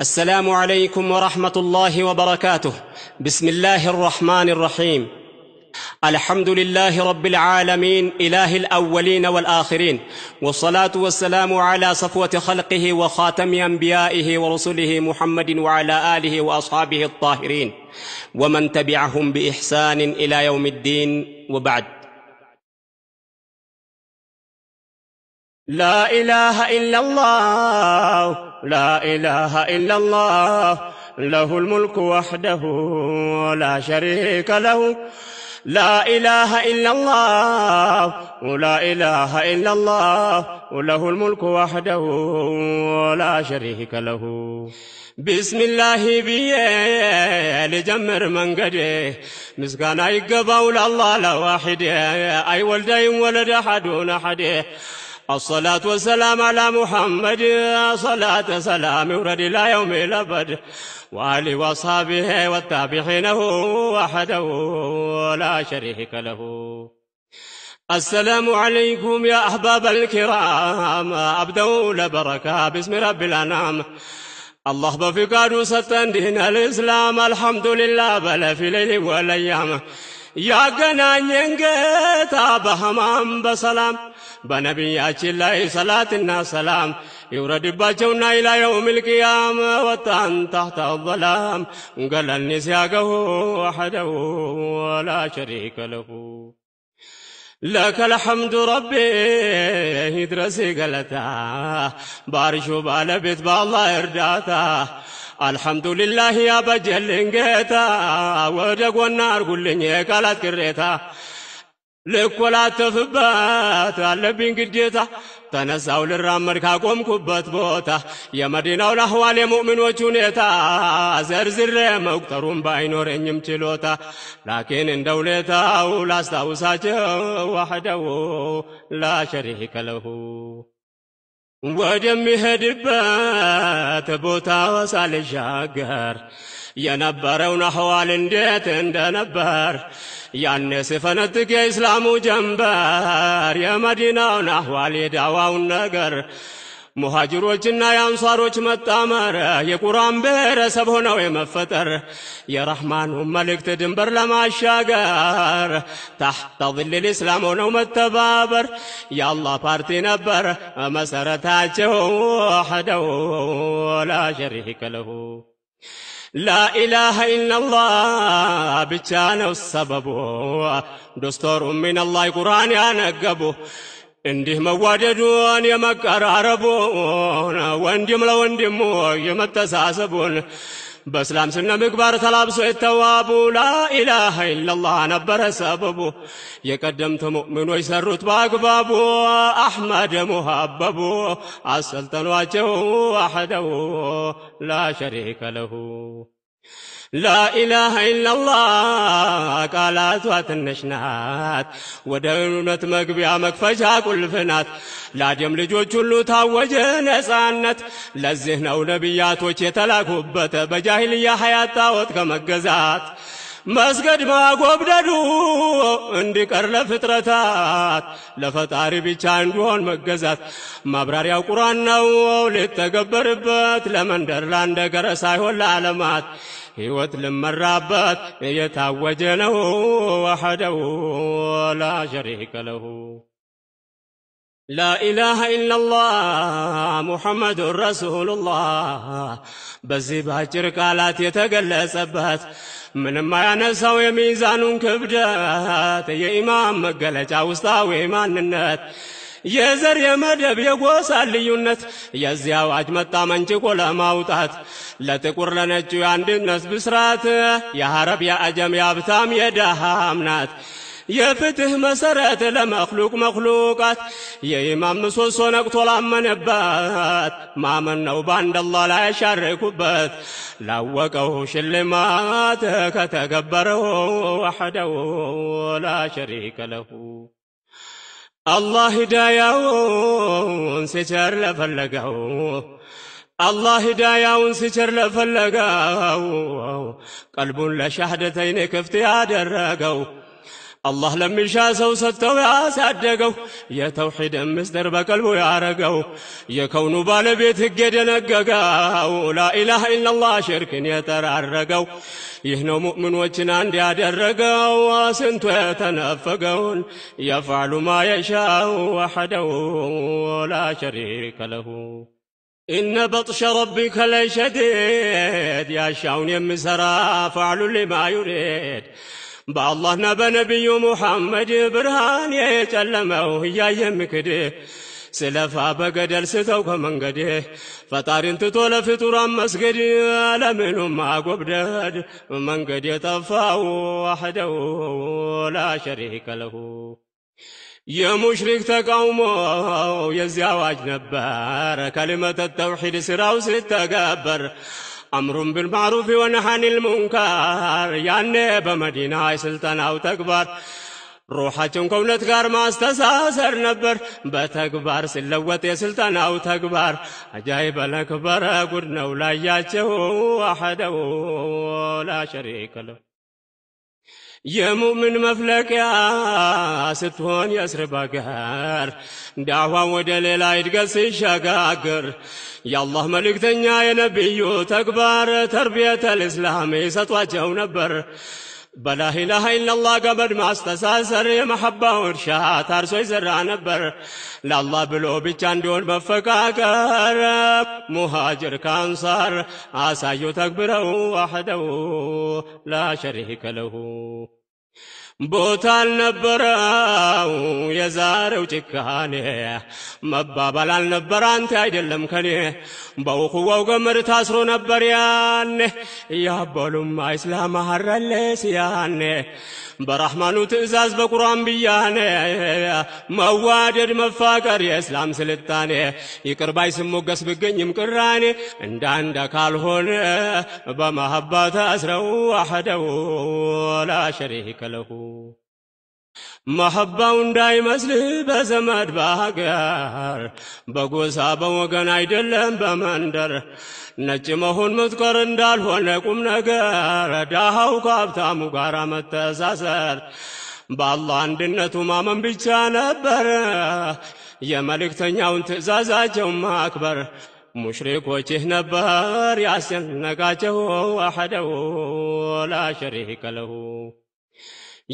السلام عليكم ورحمة الله وبركاته بسم الله الرحمن الرحيم الحمد لله رب العالمين إله الأولين والآخرين والصلاة والسلام على صفوة خلقه وخاتم أنبيائه ورسله محمد وعلى آله وأصحابه الطاهرين ومن تبعهم بإحسان إلى يوم الدين وبعد لا إله إلا الله لا إله إلا الله له الملك وحده لا شريك له لا إله إلا الله ولا إله إلا الله وله الملك وحده ولا شريك له بسم الله بي لجمر من قده مسكنا أي قبول الله واحد أي ولد ولد أحد أحده الصلاة والسلام على محمد صلاة سلام ورد إلى يوم الأبد وآله وأصحابه والتابعينه وحده لا شريك له السلام عليكم يا أحباب الكرام أبدوا لبركة باسم رب الأنام الله بفقاد ستن دين الإسلام الحمد لله بل في ليل والأيام يا قنان ينقيت بهمام بسلام በነቢያችን ላይ ሰላትና ሰላም ይውረድባቸውና ኢላ የውሚል ቂያማ ወጣን ታሕተ አዘላም ገለኒ ሲያገሁ ወሐደሁ ወላ ሸሪከ ለሁ لك الحمد ربي يدرسي قلتا بارشو بالبيت بالله ارداتا الحمد لله يا بجل انقيتا ودق والنار قل قالت كريتا ልኮላተፍበት አለብኝ ግዴታ ተነሳው ልራመድ ካቆምኩበት ቦታ የመዲናው ላህዋል የሙእሚኖች ሁኔታ ዘርዝር መቁጠሩን ባይኖረኝም ችሎታ ላኪን እንደ ሁኔታው ላስታውሳቸው ዋሕደው ላሸሪከ ለሁ ወደሚሄድበት ቦታ ሳልሻገር የነበረውን አህዋል እንዴት እንደነበር ያኔ ስፈነጥቅ የእስላሙ ጀንበር የመዲናውን አህዋል የዳዋውን ነገር ሙሃጅሮችና የአንሷሮች መጣመር የቁራን ብሔረሰብ ሆነው የመፈጠር የረሕማኑን መልእክት ድንበር ለማሻገር ታሕተ ظል ልእስላም ሆነው መተባበር የአላህ ፓርቲ ነበር መሰረታቸው ወሕደው ላ ሸሪከ ለሁ لا إله إلا الله بتانا السبب دستور من الله قرآن ينقبه እንዲህ መዋደዱን የመቀራረቡን ወንድም ለወንድሙ የመተሳሰቡን በእስላም ስነ ምግባር ተላብሶ የተዋቡ ላኢላሃ ኢለላህ ነበረ ሰበቡ የቀደምት ሙእምኖች ሰሩት በአግባቡ አሕመድ ሙሃበቡ አሰልጠኗቸው ዋሕደው ላ ለሁ ላኢላሃ ኢላላህ ቃላቷ ትንሽ ናት፣ ወደ እውነት መግቢያ መክፈቻ ቁልፍ ናት። ለአደም ልጆች ሁሉ ታወጀ ነፃነት። ለዚህ ነው ነቢያቶች የተላኩበት በጃሂልያ ሀያት ጣዖት ከመገዛት መስገድ ማጎብደዱ እንዲቀር ለፍጥረታት ለፈጣሪ ብቻ እንዲሆን መገዛት ማብራሪያው ቁራን ነው ሊተገበርበት ለመንደር ላንደገረ ሳይሆን ለዓለማት ህይወት ልመራበት እየታወጀ ነው وحده ላ شريك له لا إله إلا الله محمد رسول الله بزي باجر قالات يتقل سبات من ما ينسى ويميزان كبدات يا إمام قلت عوستا ويمان النات የዘር የመደብ የጎሳ ልዩነት የዚህ አዋጅ መጣ መንጭቆ ለማውጣት ለጥቁር ለነጩ የአንድነት ብስራት የሐረብ የአጀም የሀብታም የደሃም ናት። የፍትህ መሰረት ለመክሉቅ መክሉቃት የኢማም ምሰሶ ነቅቶ ላመነባት ማመን ነው በአንድ ላይ ያሻረኩበት ላወቀው ሽልማት ከተገበረው ወሐደው ላ ሸሪከ ለሁ الله هداياون سيجر لفلقاو الله هداياون سيجر لفلقاو قلب لشهدتين كفتي ادرقاو الله لم يشاسه ستو ياسادقه يتوحيد مستر يا يارقه بال بالبيت قد نققه لا إله إلا الله شرك يترارقه يهنو مؤمن وجنان ديادرقه واسنتو يتنفقون يفعل ما يشاء وحده ولا شريك له إن بطش ربك لشديد يا شاون يمسرا فعل لما يريد بالله نبى نبي محمد برهان يتلمو يا يمكده سلفا بقدر ستوك منقده فطار تطول في فطور مسجد على منو ما قبدد منقد طفا وحده لا شريك له يا مشرك تقومو يا زياواج نبار كلمة التوحيد سراو التقابر አምሩን ብልማዕሩፍ ወነሃኒል ሙንካር ያኔ በመዲና የስልጠናው ተግባር ሩሓችን ከእውነት ጋር ማስተሳሰር ነበር በተግባር ሲለወጥ የስልጠናው ተግባር አጃይ ለክበረ ጉድ ነው ላያቸው አሐደው ላ ሸሪከ የሙእምን መፍለቂያ ስትሆን የስርባ ገር ዳዕዋን ወደ ሌላ ይድገስ ሲሸጋገር! የአላህ መልእክተኛ የነቢዩ ተግባር ተርቢየተል እስላም ይሰጧቸው ነበር። በላ ኢላሃ ኢለላህ ገመድ ማስተሳሰር የመሐባ እርሻ ታርሶ ይዘራ ነበር። ለአላህ ብሎ ብቻ እንዲሆን መፈቃቀር ሙሃጅር ከአንሳር አሳዩ ተግብረው ዋሕደው ላ ሸሪከ ለሁ ቦታ አልነበረው የዛሬው ጭካኔ፣ መባባል አልነበረ አንተ አይደለም ከኔ። በውኩዋው ገመድ ታስሮ ነበር ያኔ ያበሉም አይስላ ማሐረሌስ ያኔ በራህማኑ ትእዛዝ በቁርአን ብያኔ መዋደድ መፋቀር የእስላም ስልጣኔ ይቅርባይ ስሞገስ ብገኝም ቅራኔ እንዳንዳ ካልሆነ በመሀባ አስረው አሐደው ላ ሸሪከ ለሁ መሐባው እንዳይመስልህ በዘመድ በሀገር በጎሳ በወገን አይደለም በመንደር ነጭ መሆን መጥቀር እንዳልሆነ ቁም ነገር ዳሃው ከሀብታሙ ጋር መተሳሰር በአላህ አንድነቱ ማመን ብቻ ነበር የመልእክተኛውን ትእዛዛቸው ማክበር። ሙሽሪኮች ይህ ነበር ያስጨነቃቸው፣ አሐደው ላ ሸሪከ ለሁ።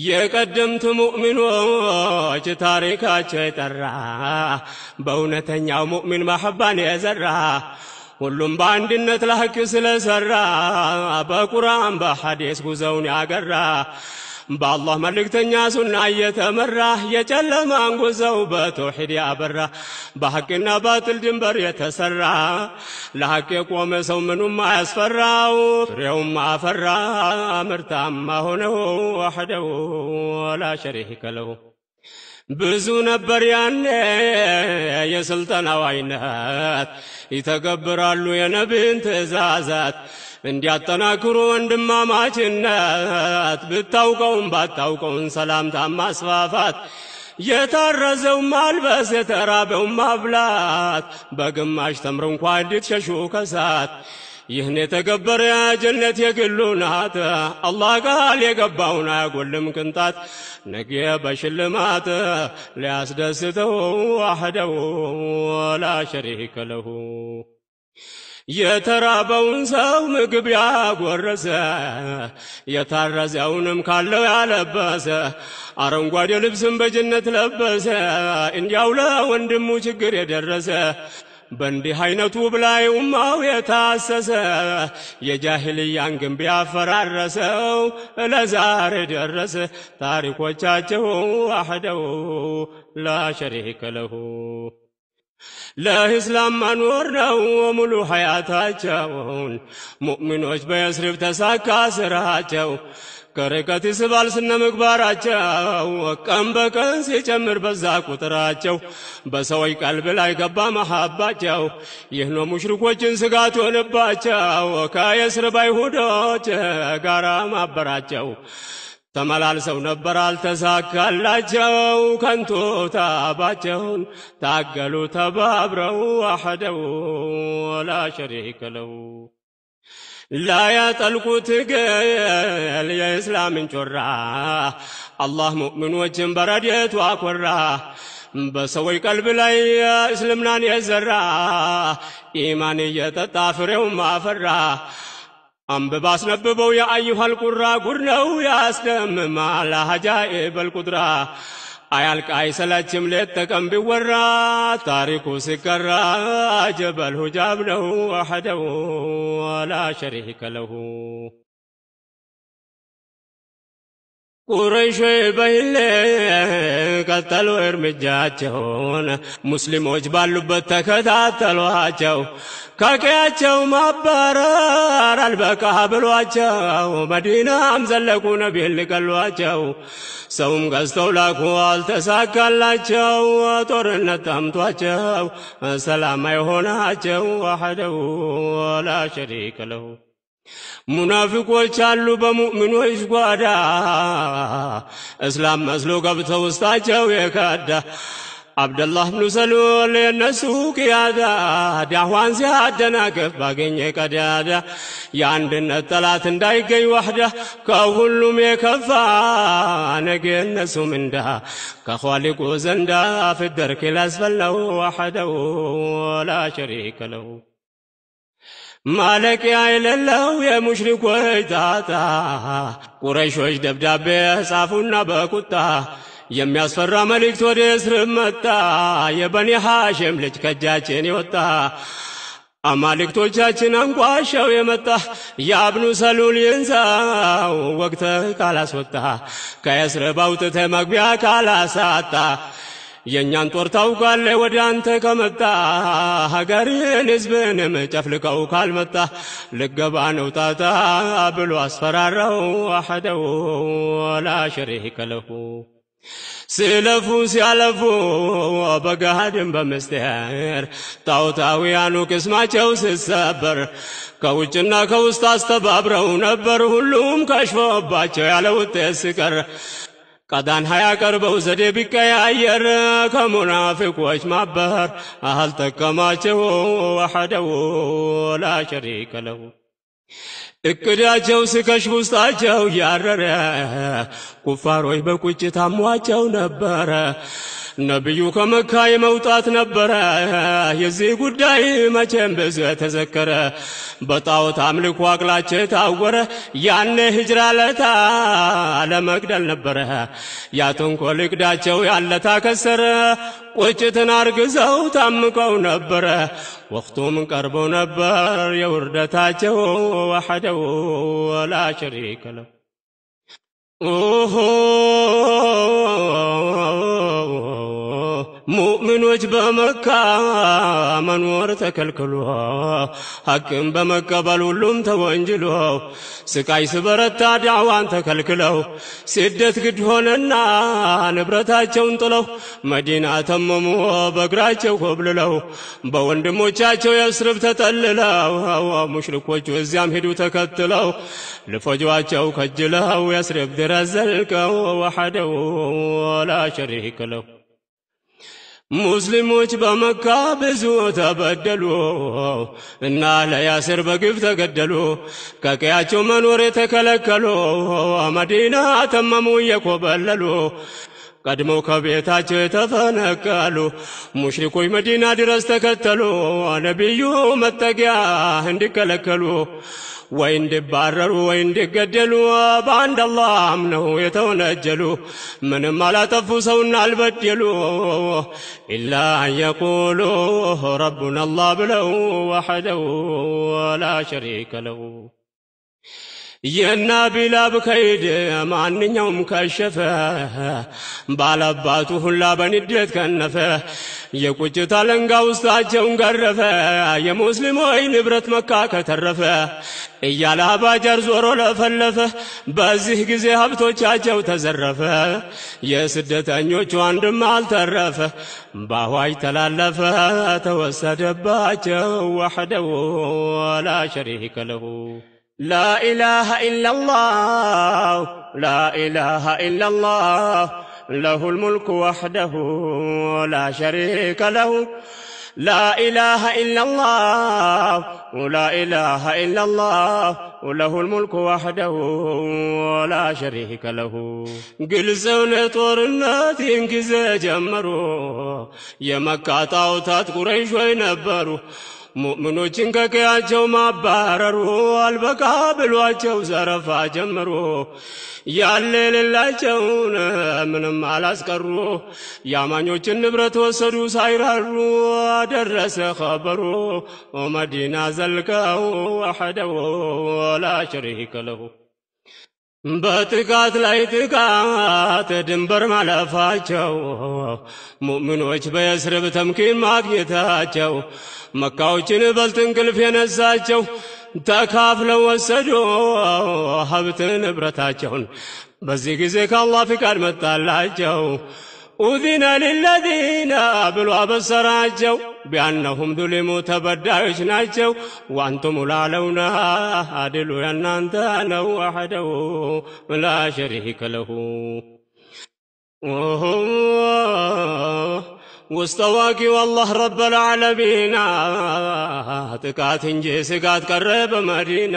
የቀደምት ሙእሚኖች ታሪካቸው የጠራ በእውነተኛው ሙእሚን ማሐባን የዘራ ሁሉም በአንድነት ለሐቅ ስለሰራ በቁርአን በሐዲስ ጉዞውን ያገራ በአላህ መልእክተኛ ሱና እየተመራ የጨለማን ጉዘው በተውሒድ ያበራ በሐቅና ባጥል ድንበር የተሰራ ለሐቅ የቆመ ሰው ምኑም አያስፈራው። ፍሬውም አፈራ ምርታማ ሆነው ወሐደው ወላ ሸሪክ ለው ብዙ ነበር ያኔ የስልጠናው አይነት ይተገብራሉ የነብን ትእዛዛት እንዲያጠናክሩ ወንድማማችነት ብታውቀውም ባታውቀውን ሰላምታ ማስፋፋት የታረዘው ማልበስ የተራበው ማብላት በግማሽ ተምር እንኳ ሸሹ ከሳት ይህን የተገበረ ጀነት የግሉ ናት። አላህ ቃል የገባውን አያጎልም ቅንጣት ነገ በሽልማት ሊያስደስተው ዋህደው ወላ ሸሪከ ለሁ የተራበውን ሰው ምግብ ያጎረሰ የታረዘውንም ካለው ያለበሰ አረንጓዴ ልብስም በጀነት ለበሰ እንዲያው ለወንድሙ ችግር የደረሰ በእንዲህ አይነቱ ላይ ኡማው የታሰሰ የጃሂልያን ግንብ ያፈራረሰው ለዛሬ ደረሰ። ታሪኮቻቸው ዋሕደው ላሸሪከ ለሁ ለኢስላም ማኖር ነው ሙሉ ሐያታቸውን ሙእሚኖች በየስሪብ ተሳካ ስራቸው ከርቀት ይስባል ስነ ምግባራቸው ቀን በቀን ሲጨምር በዛ ቁጥራቸው በሰዎች ቀልብ ላይ ገባ መሀባቸው ይህ ነው ሙሽሪኮችን ስጋት ሆንባቸው ከየስር ባይሁዶች ጋራ ማበራቸው ተመላልሰው ነበር አልተሳካላቸው። ከንቱ ታባቸውን ታገሉ ተባብረው አህደው ወላ ሸሪክ ለው ላያጠልቁት ገል የእስላምን ጮራ አላህ ሙእሚኖችን በረድኤቱ አኮራ። በሰዎች ቀልብ ላይ እስልምናን የዘራ ኢማን እየጠጣ ፍሬውም አፈራ። አንብባ አስነብበው የአይኋል ቁራ ጉድ ነው ያስደምማል አጃኢበል ቁድራ አያልቅ አይሰላችም ሌት ተቀን ቢወራ ታሪኩ ሲቀራ ጀበል ሁጃብ ነው ወሐደሁ ወላ ሸሪከ ለሁ ቁረይሾ በሂሌ ቀጠሉ እርምጃቸውን፣ ሙስሊሞች ባሉበት ተከታተሏቸው። ከቀያቸው ማባረር አልበቃ ብሏቸው፣ መዲናም ዘለቁ፣ ነቢይን ሊገሏቸው። ሰውም ገዝተው ላኩ አልተሳካላቸው፣ ጦርነት ጠምቷቸው ሰላም አይሆናቸው። ወሐደሁ ላ ሸሪከ ለሁ ሙናፊቆች አሉ በሙእሚኖች ጓዳ፣ እስላም መስሎ ገብተው ውስጣቸው የካዳ አብደላህ ብኑ ሰሉል የነሱ ቅያዳ ዳዋን ሲያደናገፍ ባገኘ ቀዳዳ የአንድነት ጠላት እንዳይገኝ ዋህዳ ከሁሉም የከፋ ነገ የነሱ ምንዳ ከኋሊቁ ዘንዳ ፊ ላስፈለው ዋሕደው ላ ሸሪከ ለው ማለቂያ የሌለው የሙሽሪኮች ጣጣ ቁረይሾች ደብዳቤ ጻፉና በቁጣ የሚያስፈራ መልእክት ወደ እስር መጣ። የበኒ ሐሽም ልጅ ከእጃችን ይወጣ አማልክቶቻችን አንቋሻው የመጣ የአብኑ ሰሉል ይንሳው ወቅተ ካላስወጣ ከእስር ባውጥተ መግቢያ ካላሳጣ የእኛን ጦር ታውቃለ ወደ አንተ ከመጣ ሀገርን ሕዝብንም ጨፍልቀው ካልመጣ ልገባ ነው ጣጣ ብሎ አስፈራራው። አሐደው ወላ ሸሪከ ሲለፉ ሲያለፉ በገሃድም በምስጢር ጣዖታውያኑ ቅስማቸው ሲሰበር ከውጭና ከውስጥ አስተባብረው ነበር። ሁሉም ከሽፎባቸው ያለ ውጤት ሲቀር ቀዳን ያቀርበው ዘዴ ቢቀያየር ከሙናፊቆች ማበር አልጠቀማቸው ወሐደው ላ ለሁ እቅዳቸው ስከሽፍ ውስጣቸው ያረረ ኩፋሮች በቁጭት አሟቸው ነበረ። ነቢዩ ከመካ የመውጣት ነበረ። የዚህ ጉዳይ መቼም ብዙ ተዘከረ። በጣዖት አምልኮ አቅላቸው ታወረ ያኔ ሂጅራ ለታ አለመግደል ነበረ። ያተንኮል እቅዳቸው ያለታ ከሰረ። ቁጭትን አርግዘው ታምቀው ነበረ። ወቅቱም ቀርቦ ነበር የውርደታቸው ወሐደው ወላ ሸሪከ ሙእሚኖች በመካ መኖር ተከልክሎ ሐቅን በመቀበል ሁሉም ተወንጅሎ ስቃይ ስበረታ ዳዋን ተከልክለው ስደት ግድ ሆነና ንብረታቸውን ጥለው መዲና ተመሞ በእግራቸው ኮብልለው በወንድሞቻቸው የስርብ ተጠልለው ሙሽሪኮቹ እዚያም ሄዱ ተከትለው ልፈጇቸው ከጅለው ያስረብ የረዘልከው ወሐደው ላ ሸሪክ ለው ሙስሊሞች በመካ ብዙ ተበደሉ እና ለያስር በግፍ ተገደሉ። ከቀያቸው መኖር የተከለከሉ መዲና ተመሙ እየኮበለሉ ቀድሞ ከቤታቸው የተፈነቀሉ ሙሽሪኮች መዲና ድረስ ተከተሉ ነቢዩ መጠጊያ እንዲከለከሉ ويندبارروا ويندقدلوا باند الله أمنه يتونجلوا من ما لا تفسونا البدلوا إلا أن يقولوا ربنا الله بلو وحده ولا شريك له የናቢል አብከይድ ማንኛውም ከሸፈ ባላባቱ ሁላ በንዴት ከነፈ። የቁጭት አለንጋ ውስጣቸውን ገረፈ። የሙስሊሞች ንብረት መካ ከተረፈ እያለ አባጃር ዞሮ ለፈለፈ። በዚህ ጊዜ ሀብቶቻቸው ተዘረፈ። የስደተኞቹ አንድም አልተረፈ። በአዋጅ ተላለፈ ተወሰደባቸው ወሕደው ወላ ሸሪከ ለሁ لا إله إلا الله لا إله إلا الله له الملك وحده لا شريك له لا إله إلا الله لا إله إلا الله وله الملك وحده ولا شريك له قل زون ጦርነት جمروا يا مكة طاوتات قريش وينبروا ሙእምኖችን ከቀያቸው ማባረሩ አልበቃ ብሏቸው ዘረፋ ጀምሮ ያለ የሌላቸውን ምንም አላስቀሩ። የአማኞችን ንብረት ወሰዱ ሳይራሩ ደረሰ ኸበሩ። መዲና ዘልቀው ወሐደው ወላ ሸሪከ ለሁ በጥቃት ላይ ጥቃት ድንበር ማለፋቸው ሙእምኖች በየስርብ ተምኪን ማግኘታቸው መካዎችን በልትን እንቅልፍ የነሳቸው ተካፍለው ወሰዶ ሀብት ንብረታቸውን በዚህ ጊዜ ከአላህ ፍቃድ መጣላቸው። ኡዚነ ሊለዚነ ብሎ አበሰራቸው። ቢያነሁም ዙሊሙ ተበዳዮች ናቸው። ዋንቱም ላለውና አድሉ የናንተ ነው ዋሕደሁ ላ ሸሪከ ለሁ ውስጥ አዋቂው አላህ ረበል ዓለሚና ጥቃት እንጂ ስጋት ቀረ በመዲና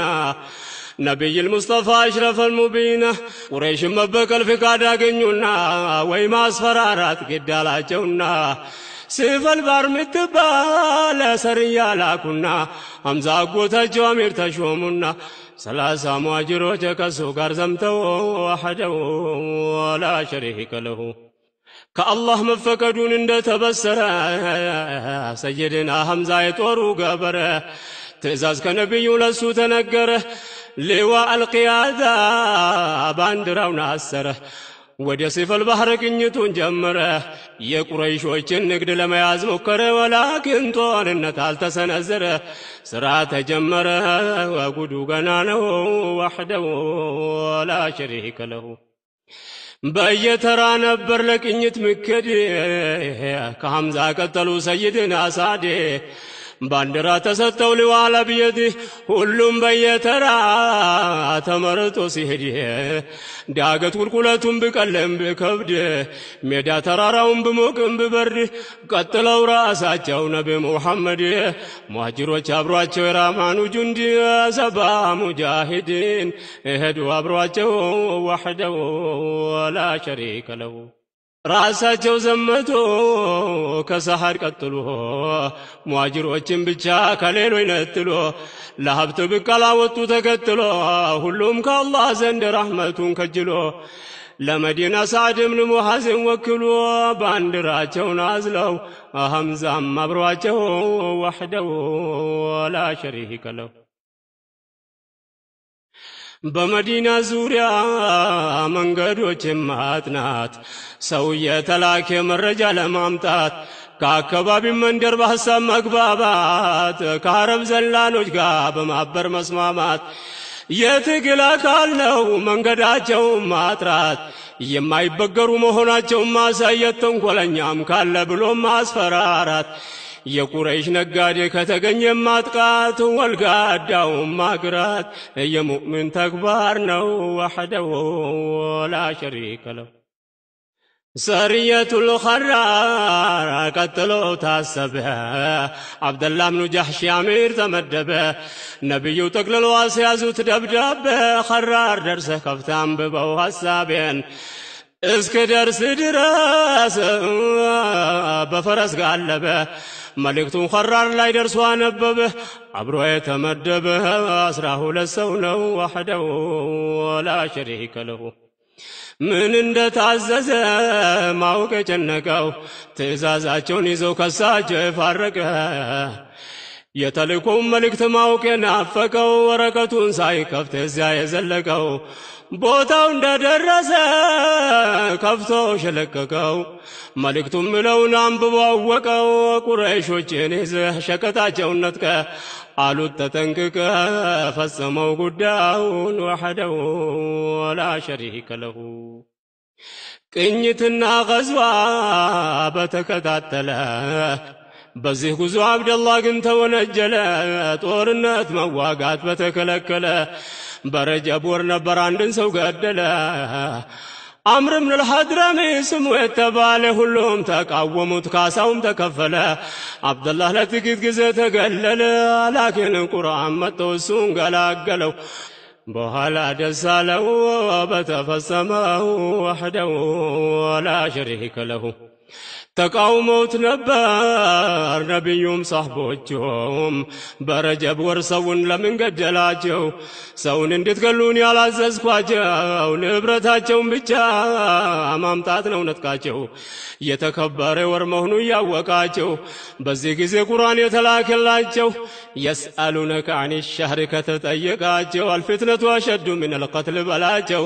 ነቢይ ልሙስጠፋ አሽረፈል ሙቢና ቁረይሽን መበቀል ፍቃድ አገኙና ወይ ማስፈራራት ግዳላቸውና ስፈል ባር ምትባል ሰርያ ላኩና አምዛ አጎታቸው አሚር ተሾሙና ሰላሳ ሙሃጅሮች ከሱ ጋር ዘምተው አሐደው ወላ ሸሪከ ለሁ ከአላህ መፈቀዱን እንደተበሰረ ሰይድና ሐምዛ የጦሩ ገበረ ትእዛዝ ከነቢዩ ለሱ ተነገረ። ሌዋ አልቅያዳ ባንዲራውን አሰረ። ወደ ሲፈል ባህር ቅኝቱን ጀመረ። የቁረይሾችን ንግድ ለመያዝ ሞከረ። ወላኪን ጦርነት አልተሰነዘረ። ስራ ተጀመረ። ጉዱ ገና ነው። ዋሕደሁ ወላ ሸሪከ ለሁ በየተራ ነበር ለቅኝት ምክድ ከሐምዛ ቀጠሉ ሰይድን አሳዴ ባንዲራ ተሰጠው ሊዋላ ብየድ ሁሉም በየተራ ተመርጦ ሲሄድ ዳገት ቁልቁለቱን ብቀለም ብከብድ ሜዳ ተራራውን ብሞቅም ብበርድ ቀጥለው ራሳቸው ነቢ ሙሐመድ ሙሃጅሮች አብሯቸው የራማኑ ጁንዲ ሰባ ሙጃሂድን እሄዱ አብሯቸው ወሕደው ወላ ሸሪከ ለሁ ራሳቸው ዘመቶ ከሰሃድ ቀጥሎ ሟጅሮችን ብቻ ከሌሎች ነጥሎ ለሀብት ብቀላ ወጡ ተከትሎ ሁሉም ከአላህ ዘንድ ራህመቱን ከጅሎ ለመዲና ሳድም ልሙሐዝን ወክሎ ባንዲራቸውን አዝለው ሐምዛም አብሯቸው ወሕደው ላ ሸሪከ ለው በመዲና ዙሪያ መንገዶች ማጥናት ሰው የተላከ መረጃ ለማምጣት ከአካባቢ መንደር በሐሳብ መግባባት ከአረብ ዘላኖች ጋር በማበር መስማማት የትግል አካል ነው መንገዳቸውን ማጥራት የማይበገሩ መሆናቸውን ማሳየት ተንኮለኛም ካለ ብሎ ማስፈራራት የቁረይሽ ነጋዴ ከተገኘ ማጥቃት ወልጋዳው ማግራት የሙእምን ተግባር ነው። ወሐደው ወላ ሸሪከ ለው ሰርየቱል ኸራር ቀጥሎ ታሰበ አብደላ ብኑ ጃሕሽ አሚር ተመደበ ነቢዩ ጠቅልሎ አስያዙት ደብዳበ ኸራር ደርሰ ከፍታ አንብበው ሐሳቤን እስክ ደርስ ድረስ በፈረስ ጋለበ መልእክቱን ኸራር ላይ ደርሶ አነበበ። አብሮ የተመደበ አስራ ሁለት ሰው ነው ዋሕደው ወላ ሸሪከ ለሁ ምን እንደታዘዘ ማወቅ የጨነቀው ትእዛዛቸውን ይዘው ከሳቸው የፋረቀ የተልእኮውን መልእክት ማወቅ የናፈቀው ወረቀቱን ሳይከፍት እዚያ የዘለቀው ቦታው እንደደረሰ ከፍቶ ሸለቀቀው። መልእክቱም ምለውን አንብቦ አወቀው። ቁረይሾችን ይዘህ ሸቀጣቸውን ነጥቀ አሉት ተጠንቅቀ ፈጸመው ጉዳዩን ወሐደው ወላ ሸሪከ ለሁ ቅኝትና ገዝዋ በተከታተለ በዚህ ጉዞ አብደላ ግን ተወነጀለ። ጦርነት መዋጋት በተከለከለ በረጀብ ወር ነበር አንድን ሰው ገደለ። አምር ብን ልሐድረሚ ስሙ የተባለ ሁሉም ተቃወሙት፣ ካሳውም ተከፈለ። አብደላህ ለጥቂት ጊዜ ተገለለ። ላኪን ቁርአን መጥቶ እሱን ገላገለው። በኋላ ደስ አለው በተፈጸመው ወሕደው ወላ ሸሪከ ለሁ ተቃውሞት ነበር። ነቢዩም ሳህቦቹም በረጀብ ወር ሰውን ለምን ገደላቸው? ሰውን እንድትገሉን ያላዘዝኳቸው ንብረታቸውን ብቻ ማምጣት ነው ነጥቃቸው። የተከበረ ወር መሆኑ እያወቃቸው በዚህ ጊዜ ቁርአን የተላከላቸው የስአሉነከ አን ሸህር ከተጠየቃቸው አልፊትነቱ አሸዱ ምን አልቀትል በላቸው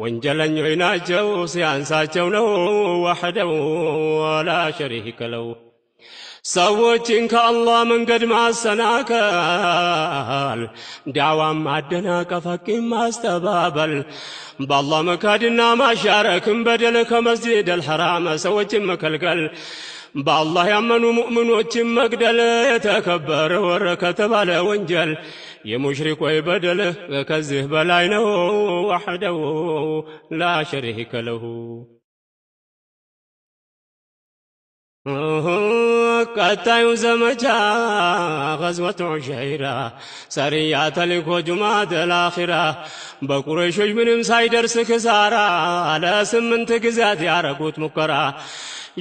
ወንጀለኞች ናቸው ሲያንሳቸው ነው ዋሕደው ወላ ሸሪከ ለው ሰዎችን ከአላህ መንገድ ማሰናከል፣ ዳዋም ማደናቀፍ፣ ሐቅን ማስተባበል፣ በአላህ መካድና ማሻረክን፣ በደል ከመስጂድ አልሐራም ሰዎችን መከልከል፣ በአላህ ያመኑ ሙእምኖችን መግደል የተከበረ ወረ ከተባለ ወንጀል የሙሽሪክ ወይ በደልህ ከዚህ በላይ ነው ወሕደው ላ ሸሪከ ለሁ ቀጣዩ ዘመቻ ገዝወቱ ዑሸይራ ሰርያ ተልኮ ጁማዓት አልአኺራ በቁረይሾች ምንም ሳይደርስ ክሳራ ለስምንት ጊዜያት ያረጉት ሙከራ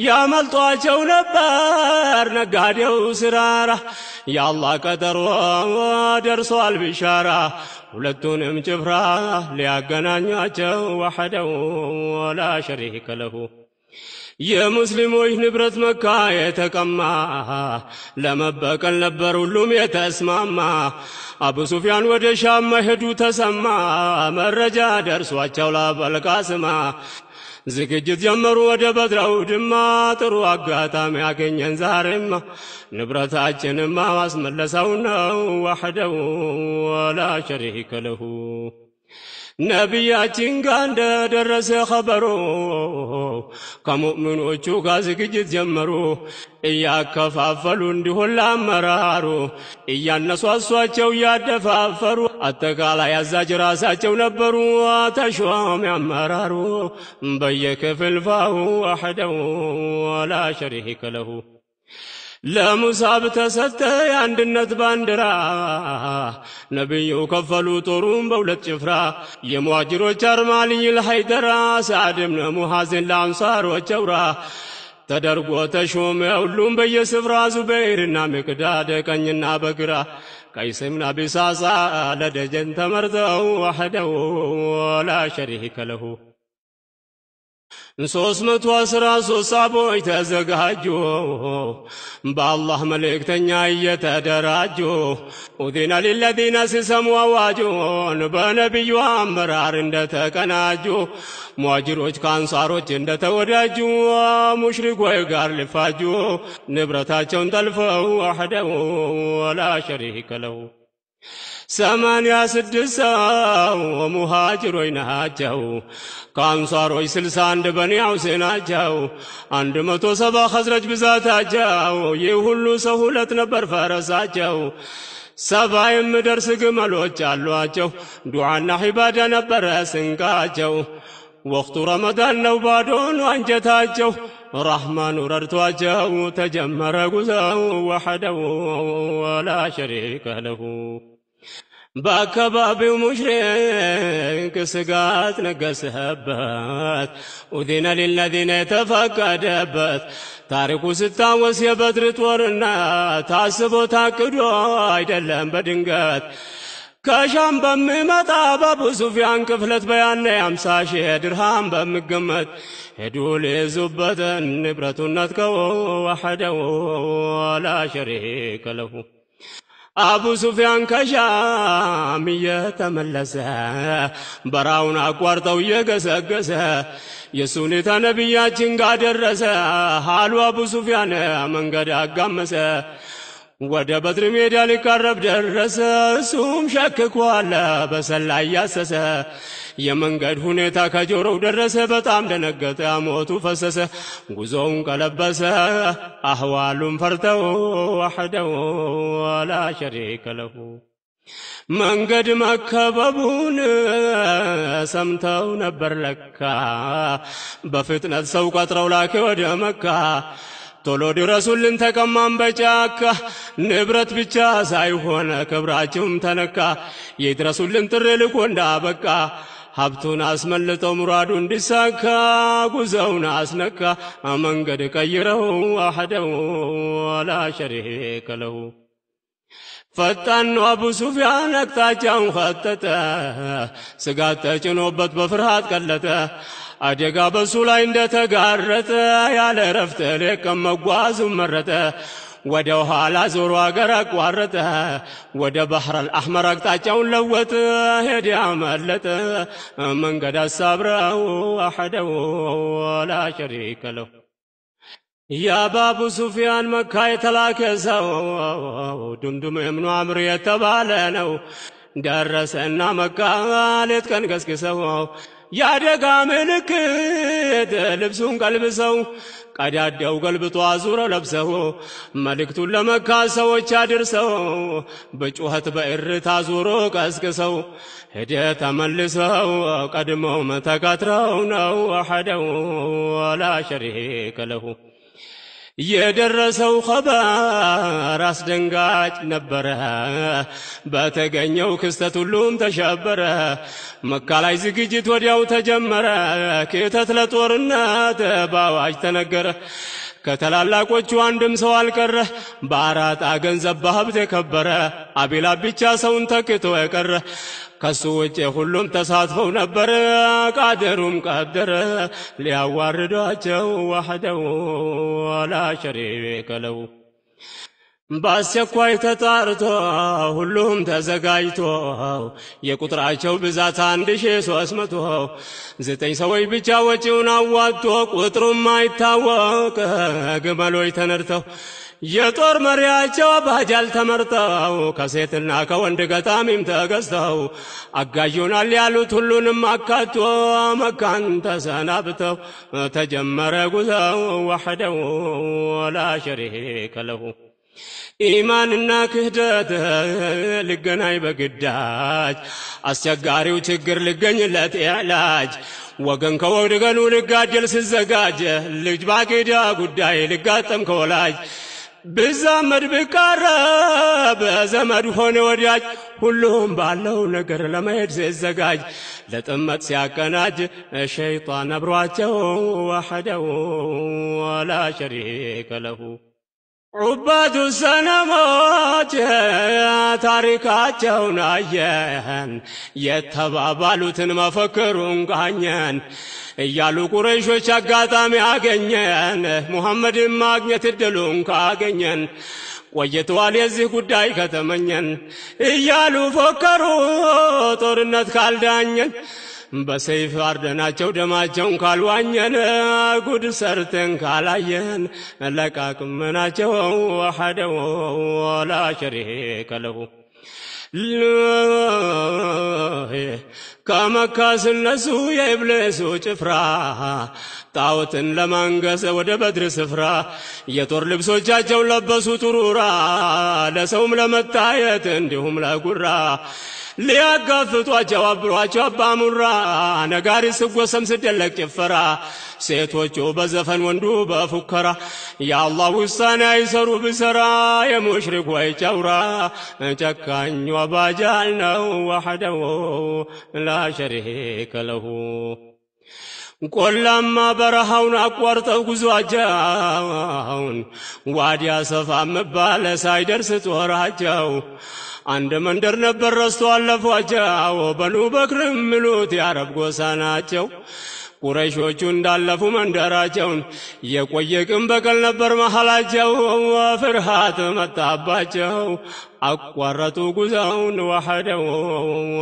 ያመልጧቸው ነበር ነጋዴው ስራራ የአላህ ቀጠሮ ደርሷል ብሻራ ሁለቱንም ጭፍራ ሊያገናኛቸው ወሐደው ወላ ሸሪከ ለሁ የሙስሊሞች ንብረት መካ የተቀማ ለመበቀል ነበር ሁሉም የተስማማ። አቡ ሱፊያን ወደ ሻም መሄዱ ተሰማ። መረጃ ደርሷቸው ለአበልቃስማ ዝግጅት ጀመሩ ወደ በድረው ድማ ጥሩ አጋጣሚ ያገኘን ዛሬማ ንብረታችንማ ማስመለሰው ነው ወሕደው ወላ ሸሪከ ለሁ ነቢያችን ጋር እንደደረሰ ኸበሩ ከሙእምኖቹ ጋር ዝግጅት ጀመሩ። እያከፋፈሉ እንዲሁን ለአመራሩ እያነሷሷቸው እያደፋፈሩ አጠቃላይ አዛጅ ራሳቸው ነበሩ። ተሿሚ አመራሩ በየክፍል ፋሁ ወሕደው ወላ ሸሪክ ለሁ ለሙሳብ ተሰጠ የአንድነት ባንዲራ ነቢዩ ከፈሉ ጦሩን በሁለት ጭፍራ የሟጅሮች አርማ ልይል ሀይደራ ሳድም ለሙሐዚን ለአንሳሮች አውራ ተደርጎ ተሾመ ሁሉም በየስፍራ ዙበይርና ምቅዳድ ቀኝና በግራ ቀይስምና ቢሳሳ ለደጀን ተመርጠው ዋሕደው ላ ሸሪከ ለሁ ሶስት መቶ አስራ ሶስት ሳቦች ተዘጋጁ፣ በአላህ መልእክተኛ እየተደራጁ ኡዚነ ሊለዚነ ሲሰሙ አዋጁን በነቢዩ አመራር እንደተቀናጁ፣ ሙሃጅሮች ከአንሳሮች እንደተወዳጁ፣ ሙሽሪኮች ጋር ሊፋጁ ንብረታቸውን ጠልፈው አህደው ወላ ሸሪክ ለው ሰማንያ ስድስት ሰው ሙሃጅሮች ናቸው። ከአንሷሮች ስልሳ አንድ በኒ አውስ ናቸው። አንድ መቶ ሰባ ኸዝረጅ ብዛታቸው። ይህ ሁሉ ሰው ሁለት ነበር ፈረሳቸው። ሰባ የሚደርስ ግመሎች አሏቸው። ዱዓና ዒባዳ ነበረ ስንቃቸው። ወቅቱ ረመዳን ነው ባዶኑ አንጀታቸው። ረሕማኑ ረድቷቸው ተጀመረ ጉዞው ወሐደው ወላ ሸሪከ ለሁ በአካባቢው ሙሽሪክ ስጋት ነገስህበት ኡዚነ ሊለዚነ የተፈቀደበት ታሪኩ ስታወስ የበድር ጦርና ታስቦ ታቅዶ አይደለም በድንገት ከሻም በሚመጣ በአቡ ሱፊያን ክፍለት በያነ አምሳ ሺህ ድርሃም በሚገመት ሄዱ ሊይዙበትን ንብረቱነት ከወ ወሐደው ወላ ሸሪከ ለሁ አቡ ሱፊያን ከሻም እየተመለሰ በራውን አቋርጠው እየገሰገሰ የእሱ ሁኔታ ነቢያችን ጋር ደረሰ። አሉ አቡ ሱፊያን መንገድ አጋመሰ። ወደ በድር ሜዳ ሊቃረብ ደረሰ። እሱም ሸክኳለ በሰላ እያሰሰ የመንገድ ሁኔታ ከጆሮው ደረሰ። በጣም ደነገጠ፣ አሞቱ ፈሰሰ፣ ጉዞውን ቀለበሰ። አህዋሉን ፈርተው ዋሕደው ወላ ሸሪከ ለሁ መንገድ መከበቡን ሰምተው ነበር ለካ። በፍጥነት ሰው ቀጥረው ላኬ ወደ መካ ቶሎ ድረሱልን ተቀማን በጫካ ንብረት ብቻ ሳይሆን ክብራችሁም ተነካ። የድረሱልን ጥሪ ልኮ እንዳበቃ ሀብቱን አስመልጦ ሙራዱ እንዲሳካ ጉዞውን አስነካ መንገድ ቀይረው ዋሕደው ወላ ሸሪከ ለሁ ፈጣን ነው አቡ ሱፊያን አቅጣጫውን ኸጠጠ። ስጋት ተጭኖበት በፍርሃት ቀለጠ። አደጋ በሱ ላይ እንደተጋረጠ ያለ ረፍት ሌት ቀን መረጠ። ወደ ኋላ ዞሮ አገር አቋረጠ። ወደ ባህር አልአሕመር አቅጣጫውን ለወጥ ሄደ አመለጠ። መንገድ አሳብረው አሐደው ላ ሸሪከ ለሁ የአባቡ ሱፊያን መካ የተላከ ሰው ዱምዱም እብኑ አምር የተባለ ነው። ደረሰና መካ ሌት ቀን ገስግሰው ያደጋ ምልክት ልብሱን ቀልብሰው ቀዳዳው ገልብጦ አዙረ ለብሰው መልእክቱን ለመካ ሰዎች አድርሰው በጩኸት በእርታ ዙሮ ቀስቅሰው ሄደ ተመልሰው ቀድመው ተከትረው ነው ወሐደው ወላ ሸሪከ ለሁ የደረሰው ኸበር አስደንጋጭ ነበረ። በተገኘው ክስተት ሁሉም ተሸበረ። መካ ላይ ዝግጅት ወዲያው ተጀመረ። ክተት ለጦርነት በአዋጅ ተነገረ። ከተላላቆቹ አንድም ሰው አልቀረ። በአራጣ ገንዘብ በሀብት የከበረ አቤላ ብቻ ሰውን ተክቶ የቀረ ከሱ ውጭ ሁሉም ተሳትፈው ነበር። ቃደሩም ቀደረ ሊያዋርዳቸው ዋህደው ወላ ሸሪከ ለው በአስቸኳይ ተጣርቶ ሁሉም ተዘጋጅቶ የቁጥራቸው ብዛት አንድ ሺ ሶስት መቶ ዘጠኝ ሰዎች ብቻ ወጪውን አዋጥቶ ቁጥሩም አይታወቅ ግመሎች ተነድተው የጦር መሪያቸው ባጃል ተመርጠው ከሴትና ከወንድ ገጣሚም ተገዝተው አጋዩናል ያሉት ሁሉንም አካቶ መካን ተሰናብተው ተጀመረ ጉዞው ወሕደው ወላ ሸሪከ ለሁ ኢማንና ክህደት ልገናኝ በግዳጅ አስቸጋሪው ችግር ልገኝለት ኢዕላጅ ወገን ከወገኑ ልጋጀል ስዘጋጅ ልጅ ባቂዳ ጉዳይ ልጋጠም ከወላጅ ብዛመድ ብቀረ በዘመድ ሆነ ወዳጅ ሁሉም ባለው ነገር ለመሄድ ሲዘጋጅ ለጥመት ሲያቀናጅ ሸይጣን አብሯቸው ዋሐደው ወላ ሸሪከ ለሁ ዑባዱ ሰነሞች ታሪካቸውን አየን የተባባሉትን መፈክሩን ቃኘን እያሉ ቁረይሾች አጋጣሚ አገኘን። ሙሐመድን ማግኘት እድሉን ካገኘን ቆይተዋል የዚህ ጉዳይ ከተመኘን እያሉ ፎከሩ ጦርነት ካልዳኘን በሰይፍ አርደናቸው ደማቸውን ካልዋኘን ጉድ ሰርተን ካላየን ለቃቅመናቸው ወሐደው ወላ ሸሪከ ለሁ ከመካ ስነሱ የኢብሊሱ ጭፍራ ጣዖትን ለማንገስ ወደ በድር ስፍራ የጦር ልብሶቻቸውን ለበሱ ጥሩራ ለሰውም ለመታየት እንዲሁም ለጉራ ሊያጋፍጧቸው አብሯቸው አባሙራ ነጋሪ ስጎሰም ስደለቅ ጭፈራ ሴቶቹ በዘፈን ወንዱ በፉከራ የአላህ ውሳኔ አይሰሩ ብሰራ የሙሽሪክ ወይ ጨውራ ጨካኙ አባጃል ነው ዋሕደው ላሸሪከ ለሁ ቆላማ በረሃውን አቋርጠው ጉዟቸውን ዋዲያ ሰፋ ምባለ ሳይደርስ ጦራቸው አንድ መንደር ነበር ረስቶ አለፏቸው በኑ በክር ምሉት የአረብ ጎሳ ናቸው። ቁረይሾቹ እንዳለፉ መንደራቸውን የቆየ ቅን በቀል ነበር መሐላቸው። ፍርሃት መጣባቸው አቋረጡ ጉዞውን ወሐደው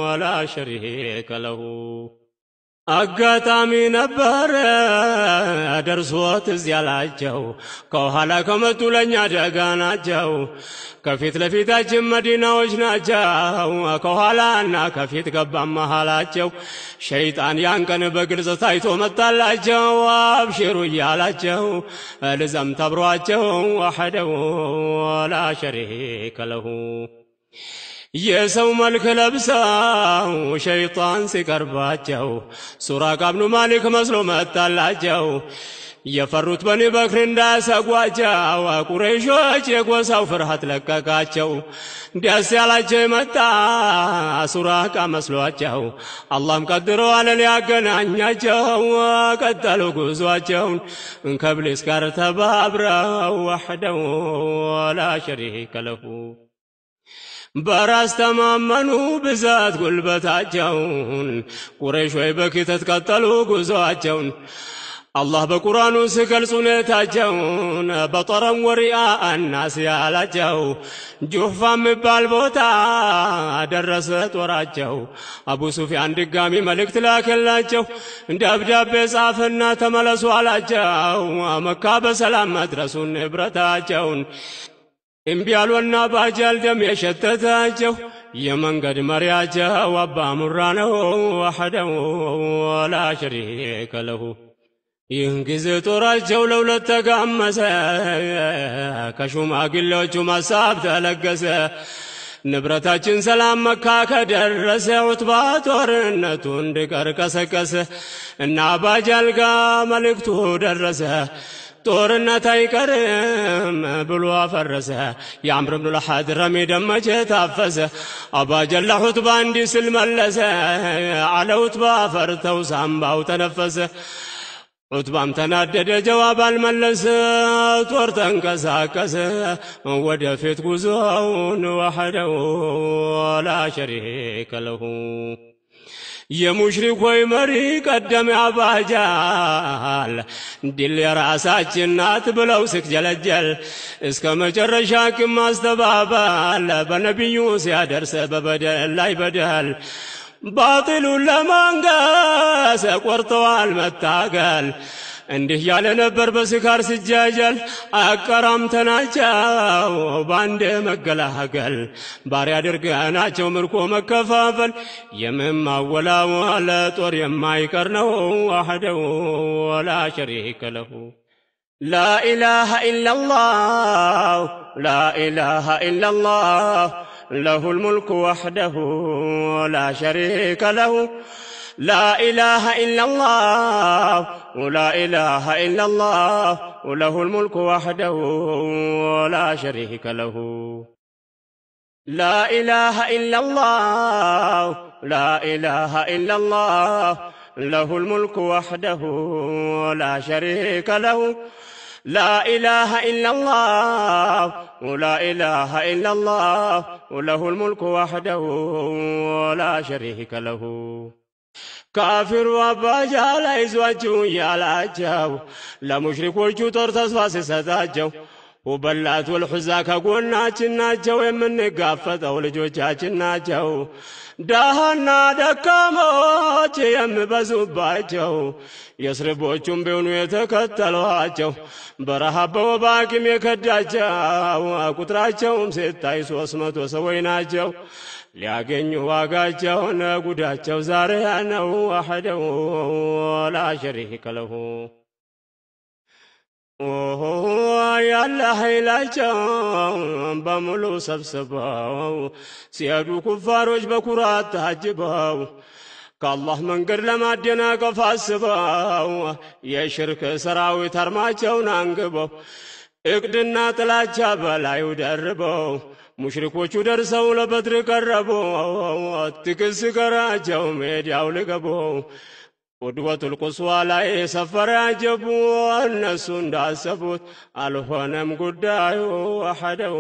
ወላ ሸሪከ ለሁ አጋጣሚ ነበረ ደርሶት እዚያ ላቸው ከኋላ ከመጡ ለእኛ ደጋ ናቸው። ከፊት ለፊታችን መዲናዎች ናቸው። ከኋላና ከፊት ገባ መሃላቸው። ሸይጣን ያን ቀን በግልጽ ታይቶ መጣላቸው። አብሽሩ እያላቸው ልዘም ተብሯቸው ወሐደሁ ላ ሸሪከ ለሁ የሰው መልክ ለብሰው ሸይጣን ሲቀርባቸው ሱራቃ ብኑ ማሊክ መስሎ መጣላቸው። የፈሩት በኒ በክር እንዳያሰጓቸው ቁረይሾች የጎሳው ፍርሃት ለቀቃቸው። ደስ ያላቸው የመጣ ሱራቃ መስሏቸው አላህም ቀድሮ አለ ሊያገናኛቸው። ቀጠሉ ጉዟቸውን ከብሊስ ጋር ተባብረው ወሕደው ላ ሸሪከ ለሁ በራስ ተማመኑ ብዛት ጉልበታቸውን ቁረይሽ ወይ በክተት ቀጠሉ ጉዞአቸውን። አላህ በቁርአኑ ሲገልጽ ሁኔታቸውን በጦረም ወሪያ አናስ ያላቸው ጁህፋ የሚባል ቦታ ደረሰ ጦራቸው። አቡ ሱፊያን ድጋሚ መልእክት ላከላቸው፣ ደብዳቤ ጻፈና ተመለሱ አላቸው። መካ በሰላም መድረሱን ንብረታቸውን እምቢ አሉና ባጃል ደም የሸተታቸው የመንገድ መሪያቸው አባ ሙራ ነው ወሐደው ወላ ሸሪከ ለሁ። ይህን ጊዜ ጦራቸው ለሁለት ተጋመሰ፣ ከሽማግሌዎቹ ማሳብ ተለገሰ። ንብረታችን ሰላም መካ ከደረሰ ዑትባ ጦርነቱ እንዲቀር ቀሰቀሰ እና ባጃል ጋ መልእክቱ ደረሰ። ጦርነት አይቀርም ብሎ አፈረሰ። የአምር ብኑ ልሓድ ረሚ ደመቼ ታፈሰ። አባጀላሁት ባንዲ ስል መለሰ። አለውት ባፈርተው ሳምባው ተነፈሰ። ዑትባም ተናደደ፣ ጀዋብ አልመለሰ። ጦር ተንቀሳቀሰ ወደፊት ጉዞውን ወሐደው ላ ሸሪከ ለሁ የሙሽሪኮይ መሪ ቀደም ያባጃል ድል የራሳችን ናት ብለው ስክጀለጀል እስከ መጨረሻ ቅም ማስተባባል በነቢዩ ሲያደርስ በበደል ላይ በደል ባጢሉን ለማንገስ ቆርጠዋል መታገል እንዲህ ያለ ነበር በስካር አቀራም አቀራምተናቸው ባንድ መገላገል ባሪ አድርገናቸው ምርኮ መከፋፈል የምማወላወለ ጦር የማይቀር ነው ዋህደው ወላ ሸሪክ ለሁ ላኢላሃ ኢላላህ ላኢላሃ ኢላላህ ለሁ ልሙልኩ ወሕደሁ ወላ ሸሪከ ለሁ لا إله إلا الله ولا إله إلا الله وله الملك وحده ولا شريك له لا إله إلا الله لا إله إلا الله له الملك وحده ولا شريك له لا إله إلا الله ولا إله إلا الله وله الملك وحده ولا شريك له ካፊሩ አባጃ ላይ ይዟችሁ እያላቸው ለሙሽሪኮቹ ጦር ተስፋ ሲሰጣቸው ሁበላቱ ልሑዛ ከጎናችን ናቸው፣ የምንጋፈጠው ልጆቻችን ናቸው። ደሃና ደካሞች የሚበዙባቸው የስርቦቹም ቢሆኑ የተከተሏቸው በረሃብ በወባ ሐኪም የከዳቸው ቁጥራቸውም ሲታይ ሶስት መቶ ሰዎች ናቸው። ሊያገኙ ዋጋቸው ጉዳቸው ዛሬ ያነው ዋሕደው ወላ ሸሪከ ለሁ ያለ ኃይላቸውን በሙሉ ሰብስበው ሲሄዱ ኩፋሮች በኩራት ታጅበው ከአላህ መንገድ ለማደናቀፍ አስበው የሽርክ ሰራዊት አርማቸውን አንግበው እቅድና ጥላቻ በላዩ ደርበው ሙሽሪኮቹ ደርሰው ለበትር ቀረቡ ትክስ ቀራቸው ሜዳው ልገቡ ቁድወቱል ቁስዋ ላይ ሰፈረ አጀቡ እነሱ እንዳሰቡት አልሆነም ጉዳዩ አሐደው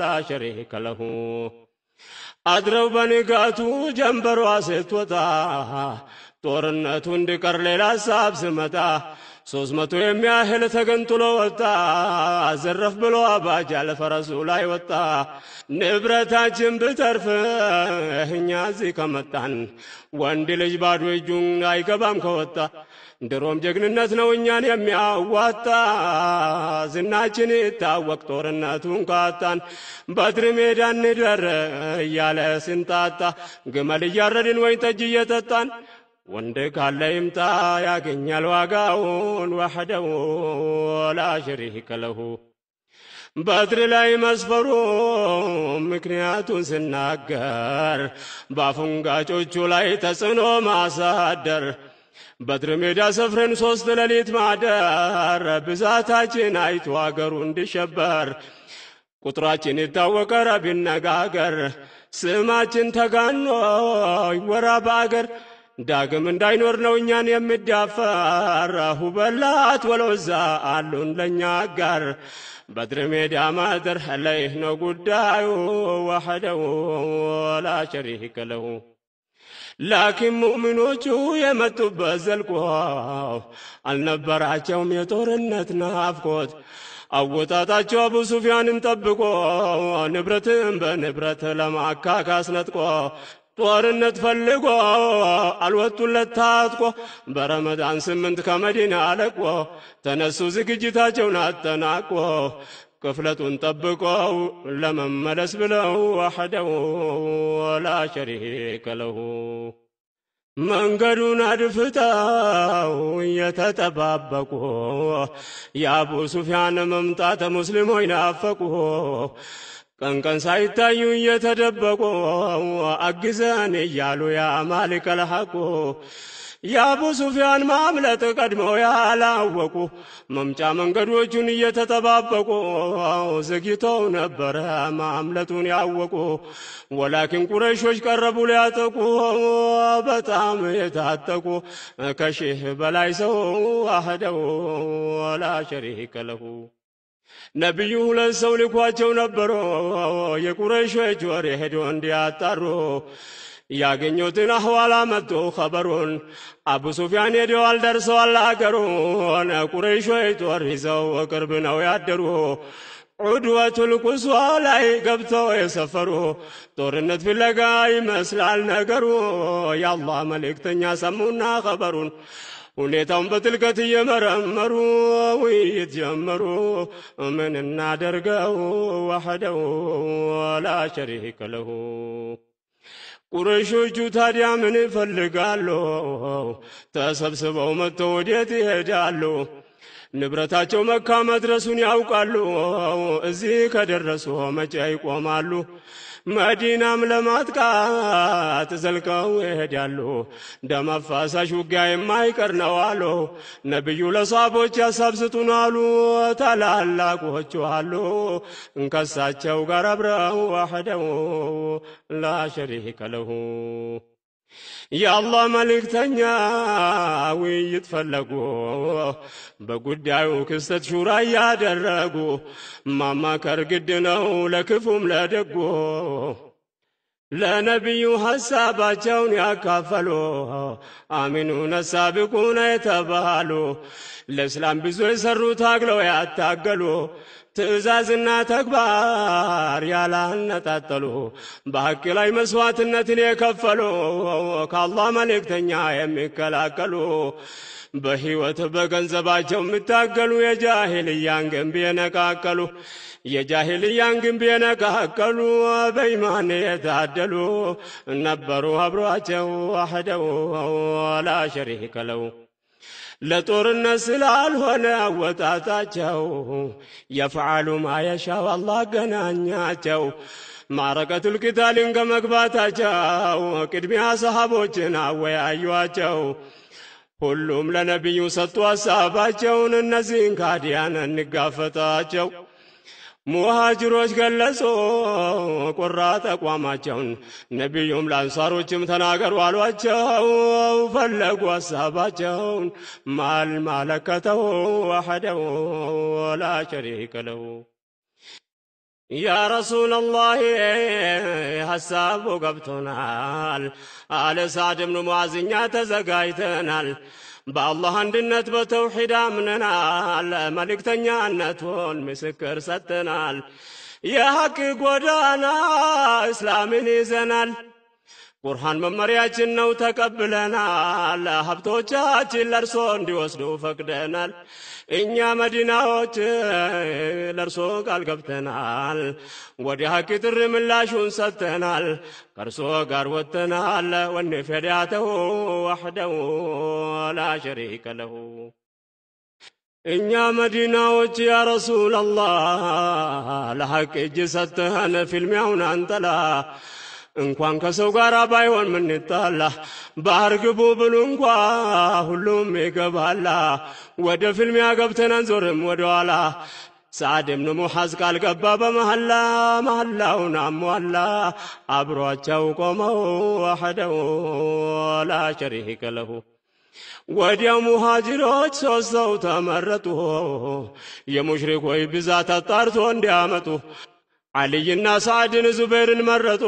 ላ ሸሪከ ለሁ አድረው በንጋቱ ጀንበሯ ስትወጣ ጦርነቱ እንድቀር ሌላ ሳብ ስመጣ ሶስት መቶ የሚያህል ተገንጥሎ ወጣ። አዘረፍ ብሎ አባጃ ለፈረሱ ላይ ወጣ። ንብረታችን ብተርፍ እኛ እዚህ ከመጣን ወንድ ልጅ ባዶ እጁን አይገባም ከወጣ። ድሮም ጀግንነት ነው እኛን የሚያዋጣ። ዝናችን ይታወቅ ጦርነቱን ካጣን በትር ሜዳ እንደር እያለ ስንጣጣ ግመል እያረድን ወይን ጠጅ እየጠጣን ወንድ ካለ ይምጣ ያገኛል ዋጋውን ዋሕደው ላ ሸሪከ ለሁ በትር ላይ መስፈሩ ምክንያቱን ስናገር በአፈንጋጮቹ ላይ ተጽዕኖ ማሳደር በትር ሜዳ ሰፍረን ሶስት ሌሊት ማደር ብዛታችን አይቶ አገሩ እንዲሸበር ቁጥራችን የታወቀ ቢነጋገር ስማችን ተጋኖ ይወራ በአገር ዳግም እንዳይኖር ነው እኛን የምዳፈር ሁበላት ወለውዛ አሉን ለእኛ ጋር በድር ሜዳ ማደር ለይህ ነው ጉዳዩ ዋሕደው ወላ ሸሪከ ለሁ ላኪን ሙእሚኖቹ የመጡበት ዘልቆ አልነበራቸውም የጦርነት ናፍቆት። አወጣጣቸው አቡ ሱፊያንን ጠብቆ ንብረትን በንብረት ለማካካስ ነጥቆ ጦርነት ፈልጎ አልወጡለት ታጥቆ በረመዳን ስምንት ከመዲና አለቆ ተነሱ ዝግጅታቸውን አጠናቆ ክፍለቱን ጠብቀው ለመመለስ ብለው ዋሕደው ወላ ሸሪከ ለሁ መንገዱን አድፍተው እየተጠባበቁ የአቡ ሱፊያን መምጣት ሙስሊሞች ናፈቁ። ቀን ቀን ሳይታዩ እየተደበቁ አግዘን እያሉ የአማሊቀ ለሐቁ የአቡ ሱፊያን ማምለጥ ቀድመው ያላወቁ መምጫ መንገዶቹን እየተጠባበቁ ዘግይተው ነበረ ማምለጡን ያወቁ። ወላኪን ቁረይሾች ቀረቡ ሊያጠቁ በጣም የታጠቁ ከሺህ በላይ ሰው አህደው ወላ ለሁ ነቢዩ ሁለት ሰው ልኳቸው ነበሮ የቁረይሾች ወሬ ሄዶ እንዲያጣሩ ያገኙትን አህዋላ መጡ ኸበሩን አቡ ሱፊያን ሄደዋል ደርሰዋል አገሩን ቁረይሾች ጦር ይዘው ቅርብ ነው ያደሩ ዑድወቱል ቁስዋ ላይ ገብተው የሰፈሩ ጦርነት ፍለጋ ይመስላል ነገሩ የአላህ መልእክተኛ ሰሙና ኸበሩን ሁኔታውን በጥልቀት እየመረመሩ ውይይት ጀመሩ። ምን እናደርገው ዋሕደው ላ ሸሪክ ለሁ ቁረሾቹ ታዲያ ምን ይፈልጋሉ? ተሰብስበው መጥተው ወዴት ይሄዳሉ? ንብረታቸው መካ መድረሱን ያውቃሉ። እዚህ ከደረሱ መቼ ይቆማሉ? መዲናም ለማጥቃት ዘልቀው ይሄዳሉ። ደም አፋሳሽ ውጊያ የማይቀር ነው አሉ ነቢዩ። ለሷቦች ያሳብስቱን አሉ ታላላቆቹ አሉ እንከሳቸው ጋር አብረው ዋሕደው ላሸሪክ ለሁ የአላህ መልእክተኛ ውይይት ፈለጉ፣ በጉዳዩ ክስተት ሹራ እያደረጉ ማማከር ግድ ነው ለክፉም ለደጎ። ለነቢዩ ሐሳባቸውን ያካፈሉ አሚኑነ ሳቢቁነ የተባሉ ለእስላም ብዙ የሰሩ ታግለው ያታገሉ ትእዛዝና ተግባር ያላነጣጠሉ በሐቅ ላይ መስዋዕትነትን የከፈሉ ከአላህ መልእክተኛ የሚከላከሉ በህይወት በገንዘባቸው የሚታገሉ የጃሂልያን ግንብ የነቃቀሉ የጃሂልያን ግንብ የነቃቀሉ በኢማን የታደሉ ነበሩ አብሯቸው አህደው ላ ሸሪከ ለው ለጦርነት ስላልሆነ አወጣጣቸው የፈዓሉ ማየሻው አላህ ገናኛቸው። ማረቀቱል ቂታልን ከመግባታቸው ቅድሚያ ሰሃቦችን አወያዩቸው። ሁሉም ለነቢዩ ሰጡ ሀሳባቸውን፣ እነዚህን ካዲያን እንጋፈጣቸው። ሙሃጅሮች ገለጹ ቁራ ተቋማቸውን ነቢዩም ለአንሳሮችም ተናገሩ አሏቸው። ፈለጉ አሳባቸውን ማል ማለከተው ወሐደው ወላ ሸሪከ ለው ያ ረሱላላህ ሐሳቡ ገብቶናል። አለ ሳድ ብኑ ሙዓዝኛ ተዘጋጅተናል። በአላህ አንድነት በተውሒድ አምነናል። መልእክተኛነቱን ምስክር ሰጥተናል። የሐቅ ጎዳና እስላምን ይዘናል። ቁርሃን መመሪያችን ነው ተቀብለናል። ሀብቶቻችን ለእርሶ እንዲወስዱ ፈቅደናል። إن يا مدينة لرسوك القبتنال ودي هكتر من لا شون ستنال كرسوك أروتنال ونفرياته وحده لا شريك له إن يا مدينة يا رسول الله لحق جسدتها في المعون أنت لا እንኳን ከሰው ጋር ባይሆን ምንጣላ ግቡ ብሉ እንኳ ሁሉም ይገባላ። ወደ ፍልሚያ ገብተን አንዞርም ወደኋላ። ሳድም ንሙሐዝ ቃል ገባ በመሐላ መሐላውን አሟላ። አብሯቸው ቆመው ዋሕደው ላ ሸሪከ ለሁ ወዲያው ሙሃጅሮች ሶስት ሰው ተመረጡ። የሙሽሪኮች ብዛት አጣርቶ እንዲያመጡ አልይና ሳዕድን ዙበይርን መረጡ።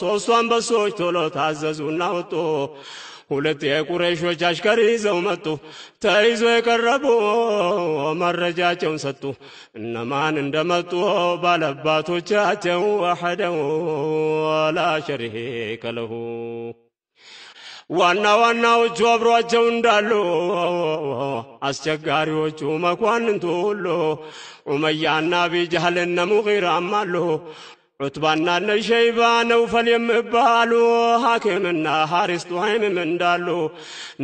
ሶስቱ አንበሶች ቶሎ ታዘዙና ወጡ። ሁለት የቁረይሾች አሽከር ይዘው መጡ። ተይዞ የቀረቡ መረጃቸውን ሰጡ። እነማን እንደመጡ ባለባቶቻቸው ወሐደው ላ ሸሪከ ለሁ ዋና ዋናዎቹ አብሯቸው እንዳሉ አስቸጋሪዎቹ መኳንንቱ ሁሉ ኡመያና ቢጃህልና ሙጊራም አሉ። ዑትባና እነ ሸይባ ነውፈል የሚባሉ ሐኪምና ሐሪስ ጡሃይምም እንዳሉ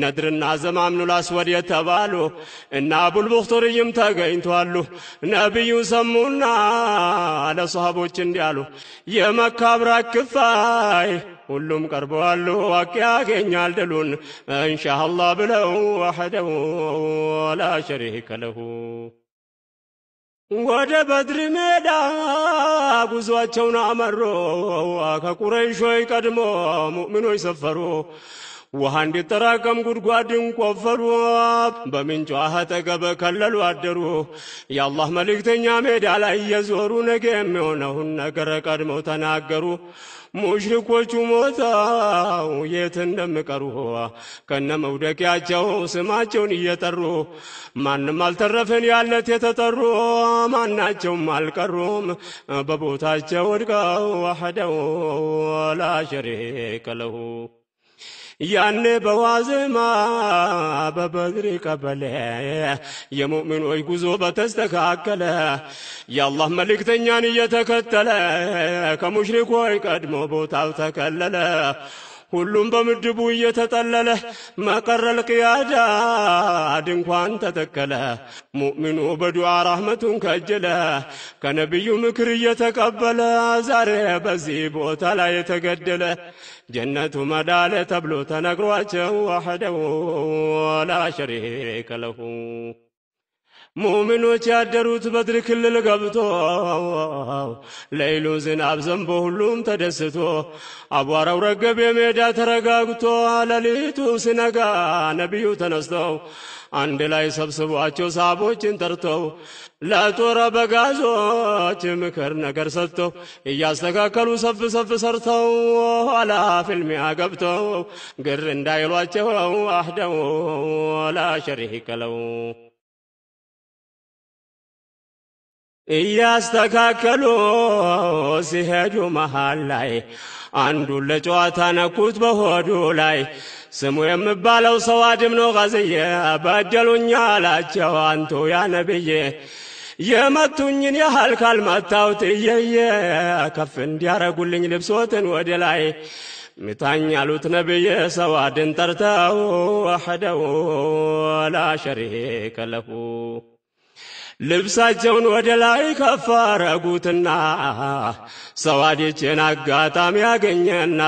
ነድርና ዘማምኑል አስወድ የተባሉ እና አቡልቡኽቱርይም ተገኝቷሉ። ነቢዩ ሰሙና ለሶሃቦች እንዲያሉ የመካ ክፋይ ሁሉም ቀርበዋሉ ዋቅ ያገኛል ድሉን እንሻአላህ ብለው ወሕደው ወላ ሸሪከ ለሁ ወደ በድር ሜዳ ጉዞቸውን አመሮ ከቁረይሾይ ቀድሞ ሙእምኖች ሰፈሩ። ውሃ እንዲጠራቀም ጉድጓድን ቆፈሩ። በምንጩ አጠገብ ከለሉ አደሩ። የአላህ መልእክተኛ ሜዳ ላይ እየዞሩ ነገ የሚሆነውን ነገር ቀድመው ተናገሩ። ሙሽኮቹ ሞተው የት እንደምቀሩ ከነ መውደቂያቸው ስማቸውን እየጠሩ ማንም አልተረፍን ያለት የተጠሩ ማናቸውም አልቀሩም በቦታቸው ወድቀው ወሐደው ላሸሪክ ለሁ ያን በዋዜማ በበድር ቀበሌ የሙእሚኖች ጉዞ በተስተካከለ የአላህ መልእክተኛን እየተከተለ ከሙሽሪኮች ቀድሞ ቦታው ተከለለ። ሁሉም በምድቡ እየተጠለለ መቀረል ቅያዳ ድንኳን ተተከለ። ሙእሚኑ በዱዓ ራህመቱን ከጀለ ከነቢዩ ምክር እየተቀበለ ዛሬ በዚህ ቦታ ላይ የተገደለ ጀነቱ መዳለ ተብሎ ተነግሯቸው ዋህደው ላ ሸሪከ ለሁ ሙእሚኖች ያደሩት በድር ክልል ገብቶ ለይሉ ዝናብ ዘንቦ ሁሉም ተደስቶ አቧራው ረገብ የሜዳ ተረጋግቶ ለሊቱ ሲነጋ ነቢዩ ተነስተው አንድ ላይ ሰብስቧቸው ሳቦችን ጠርተው ለጦረ በጋዞች ምክር ነገር ሰጥተው እያስተካከሉ ሰፍ ሰፍ ሰርተው ኋላ ፍልሚያ ገብተው ግር እንዳይሏቸው አህደው ላ ሸሪክ እያስተካከሉ ሲሄዱ መሃል ላይ አንዱን ለጨዋታ ነኩት በሆዱ ላይ ስሙ የምባለው ሰው አድም ነው ኸዝዬ በደሉኛ አላቸው አንቱ ያ የመቱኝን ያህል ካልመታሁት እየየ ከፍ እንዲያረጉልኝ ልብሶትን ወደ ላይ ምታኝ አሉት ነብየ ሰው አድን ጠርተው አሐደው ላ ለሁ ልብሳቸውን ወደ ላይ ከፍ አረጉትና ሰዋዲችን አጋጣሚ ያገኘና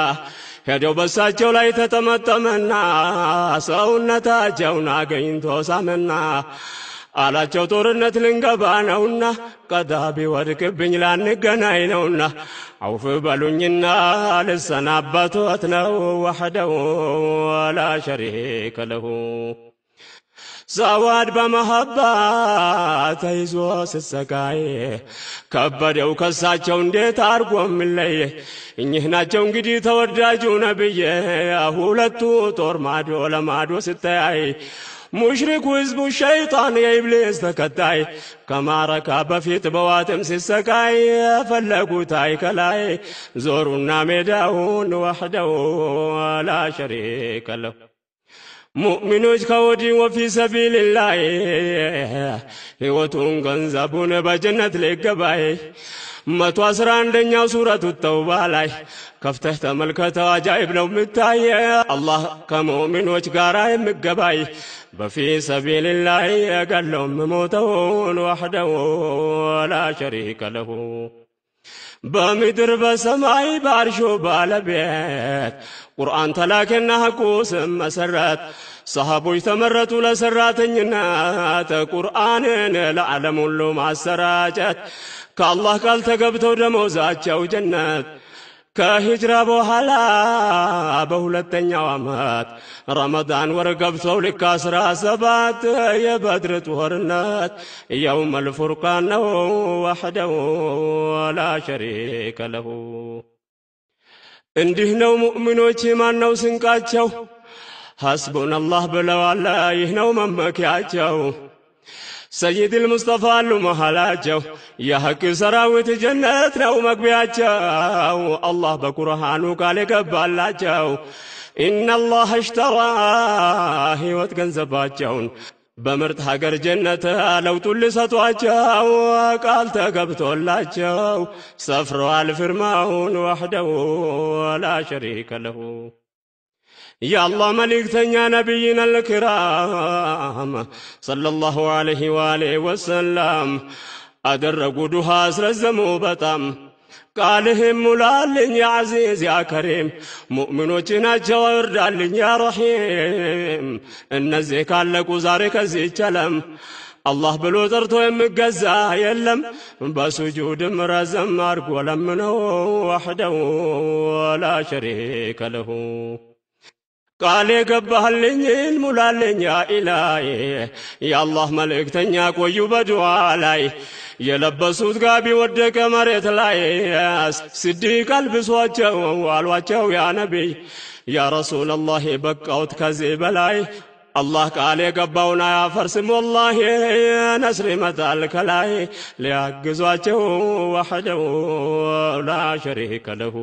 ሄደው በሳቸው ላይ ተጠመጠመና ሰውነታቸውን አገኝቶ ሳመና አላቸው ጦርነት ልንገባ ነውና ቀዳ ቢወድቅብኝ ላንገናኝ ነውና አውፍ በሉኝና ልሰናበቶት ነው ዋሕደው ወላ ሸሪክ ለሁ ዛዋድ በመሀባ ተይዞ ስሰቃይ ከበደው ከሳቸው እንዴት አርጎ የሚለየ እኚህ ናቸው እንግዲህ ተወዳጁ ነብዬ ሁለቱ ጦር ማዶ ለማዶ ስተያይ ሙሽሪኩ ህዝቡ ሸይጣን የኢብሊስ ተከታይ ከማረካ በፊት በዋትም ሲሰቃይ የፈለጉታይ ከላይ ዞሩና ሜዳውን ወሕደው ላ ሙእሚኖች ከወዲ ወፊ ሰቢልላህ ሕይወቱን ገንዘቡን በጀነት ሊገባይ መቶ አስራ አንደኛው ሱረቱ ተውባ ላይ ከፍተህ ተመልከተው። አጃይብ ነው የምታየ አላህ ከሙእሚኖች ጋር የሚገባይ በፊ ሰቢልላይ የገለው የምሞተውን ወሕደው ወላ ሸሪከ ለሁ በምድር በሰማይ ባርሾ ባለቤት قرآن تلاكن حقو سم سرات صحابوش تمرتو لسراتن ينات قرآن لعلم اللو مع السراجات كالله قال تقبتو دموزات جو جنات كهجرة بوحالا بولتن يوامات رمضان ورقب ورقبتو لكاسرا سبات بدر تهرنات يوم الفرقان وحده ولا شريك له እንዲህ ነው ሙእሚኖች ማን ነው ስንቃቸው? ሐስቡን አላህ ብለዋል ይህ ነው መመኪያቸው። ሰይድ ልሙስጠፋ አሉ መሃላቸው የሐቅ ሰራዊት ጀነት ነው መግቢያቸው። አላህ በቁርሃኑ ቃል የገባላቸው ኢነላህ እሽተራ ሕይወት ገንዘባቸውን በምርጥ ሀገር ጀነት ለውጡን ልሰጧቸው ቃል ተገብቶላቸው ሰፍረዋል ፊርማውን ወህደው ወላ ሸሪከ ለሁ። የአላህ መልእክተኛ ነቢይን አልክራም ሰለላሁ ዐለይሂ ወአሊሂ ወሰላም አደረጉ ዱሃ አስረዘሙ በጣም ቃልህ ሙላልኝ ያአዚዝ ያከሪም ሙእሚኖችን አቸው አወርዳልኝ ያረሒም እነዚህ ካለቁ ዛሬ ከዚህ ይቸለም አላህ ብሎ ጠርቶ የምገዛ የለም። በሱጁድም ረዘም አድርጎ ለምነው ወሕደው ወላ ሸሪከ ለሁ ቃል የገባህልኝ ሙላልኝ ኢላዬ የአላህ መልእክተኛ ቆዩ በድዋ ላይ የለበሱት ጋቢ ወደቀ መሬት ላይ ስድቅ አልብሷቸው አሏቸው ያ ነቢይ ያ ረሱለላህ በቃውት ከዚህ በላይ አላህ ቃል የገባውን አያፈርስም ወላሂ ነስር ይመጣል ከላይ ሊያግዟቸው ወሕደው ላ ሸሪከ ለሁ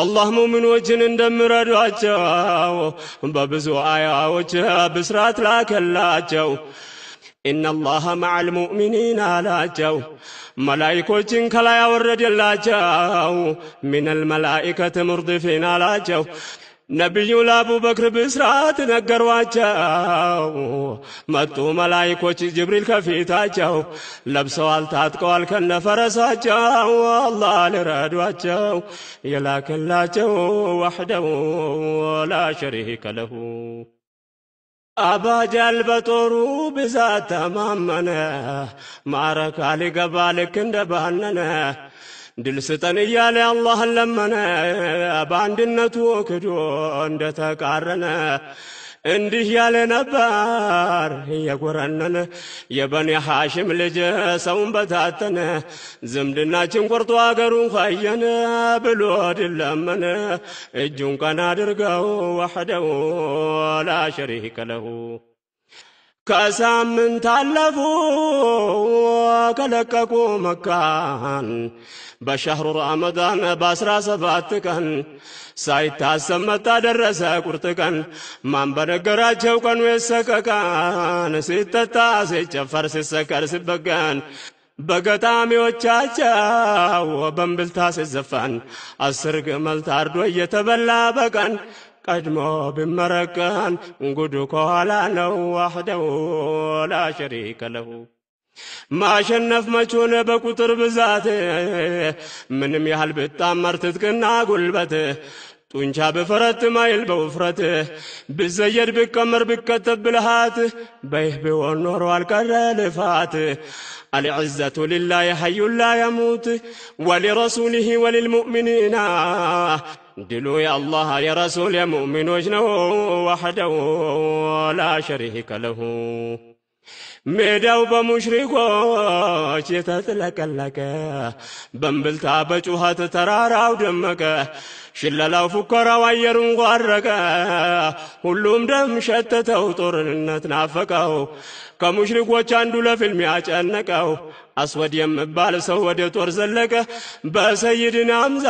الله مؤمن وجن اندمر ادواجو ببزو وجه بسرات لا جو إن الله مع المؤمنين لا جو ملائكة كلا يورد لا جو من الملائكة مرضفين لا جو ነቢዩ ለአቡበክር ብስራት ነገሯቸው። መጡ መላይኮች ጅብሪል ከፊታቸው ለብሰዋል፣ ታጥቀዋል ከነፈረሳቸው አላ ልረዷቸው የላክላቸው ዋሕደው ወላ ሸሪከ ለሁ አባጃል በጦሩ ብዛት ተማመነ፣ ማረካ ሊገባ ልክ እንደ ባነነ ድል ስጠን እያለ አላህን ለመነ። በአንድነቱ ክዶ እንደተቃረነ እንዲህ ያለ ነበር የጎረነነ የበኒ ሐሽም ልጅ ሰውን በታተነ። ዝምድናችን ቆርጦ አገሩን ኸየነ ብሎ ድል ለመነ። እጁን ቀና አድርገው ወሕደው ላ ሸሪከ ለሁ ከሳምንት አለፉ ከለቀቁ መካን በሻህሩ ረመዳን በአስራ ሰባት ቀን ሳይታሰብ መጣ ደረሰ ቁርጥ ቀን ማን በነገራቸው ቀኑ የሰቀቃን ሲጠጣ ሲጨፈር ሲሰከር ሲበገን በገጣሚዎቻቸው በንብልታ ሲዘፈን አስር ግመል ታርዶ እየተበላ በቀን قدمو بمركان قدو كولا نو وحده لا شريك له ما شنف ما شون بكتر بزاته من ميحل بتامر تتقنا قلبته تونشا بفرت ما يلبو فرته بزير بكمر بكتب بالهات بيه بونور والكرة لفات العزة لله حي لا يموت ولرسوله وللمؤمنين دلو يا الله يا رسول يا مؤمن وجنه وحده ولا شريك له ميداو بمشركو شيتات لك لك بمبلتا بجوهات ترارا ودمك شللاو فكرا ويرون غارك هلوم دم شتتو طرنت نافكو كمشركو تشاندو لفيلم يا تشانكو አስወድ የምባል ሰው ወደ ጦር ዘለቀ፣ በሰይድን አምዛ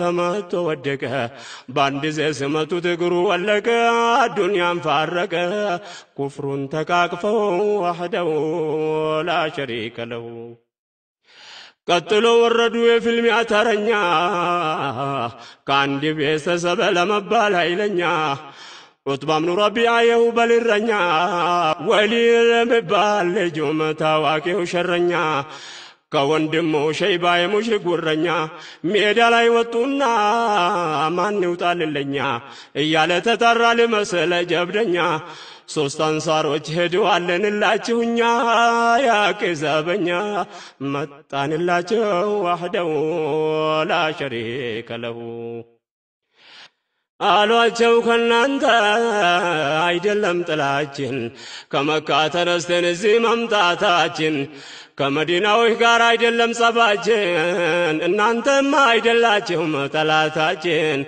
ተመቶ ወደቀ። በአንድ ዜ ስመቱት እግሩ ወለቀ፣ አዱንያን ፋረቀ። ኩፍሩን ተቃቅፈው ዋህደው ላ ሸሪከ ለው ቀጥሎ ወረዱ የፊልም ተረኛ ከአንድ ቤተሰበ ለመባል ኃይለኛ ዑትባም ኑረቢ አየሁ በልረኛ ወሊል የሚባል ልጁም ታዋቂው ሸረኛ ከወንድሙ ሸይባ የሙሽሪክ ጉረኛ ሜዳ ላይ ወጡና ማን ይውጣልለኛ እያለ ተጠራ ልመስለ ጀብደኛ ሶስት አንሳሮች ሄደዋለንላችሁኛ ያቄ ዘበኛ መጣንላቸው ዋህደው ላ ለሁ አሏቸው ከናንተ አይደለም ጥላችን ከመካ ተነስተን እዚህ መምጣታችን ከመዲናዎች ጋር አይደለም ጸባችን፣ እናንተም አይደላችሁም ጠላታችን።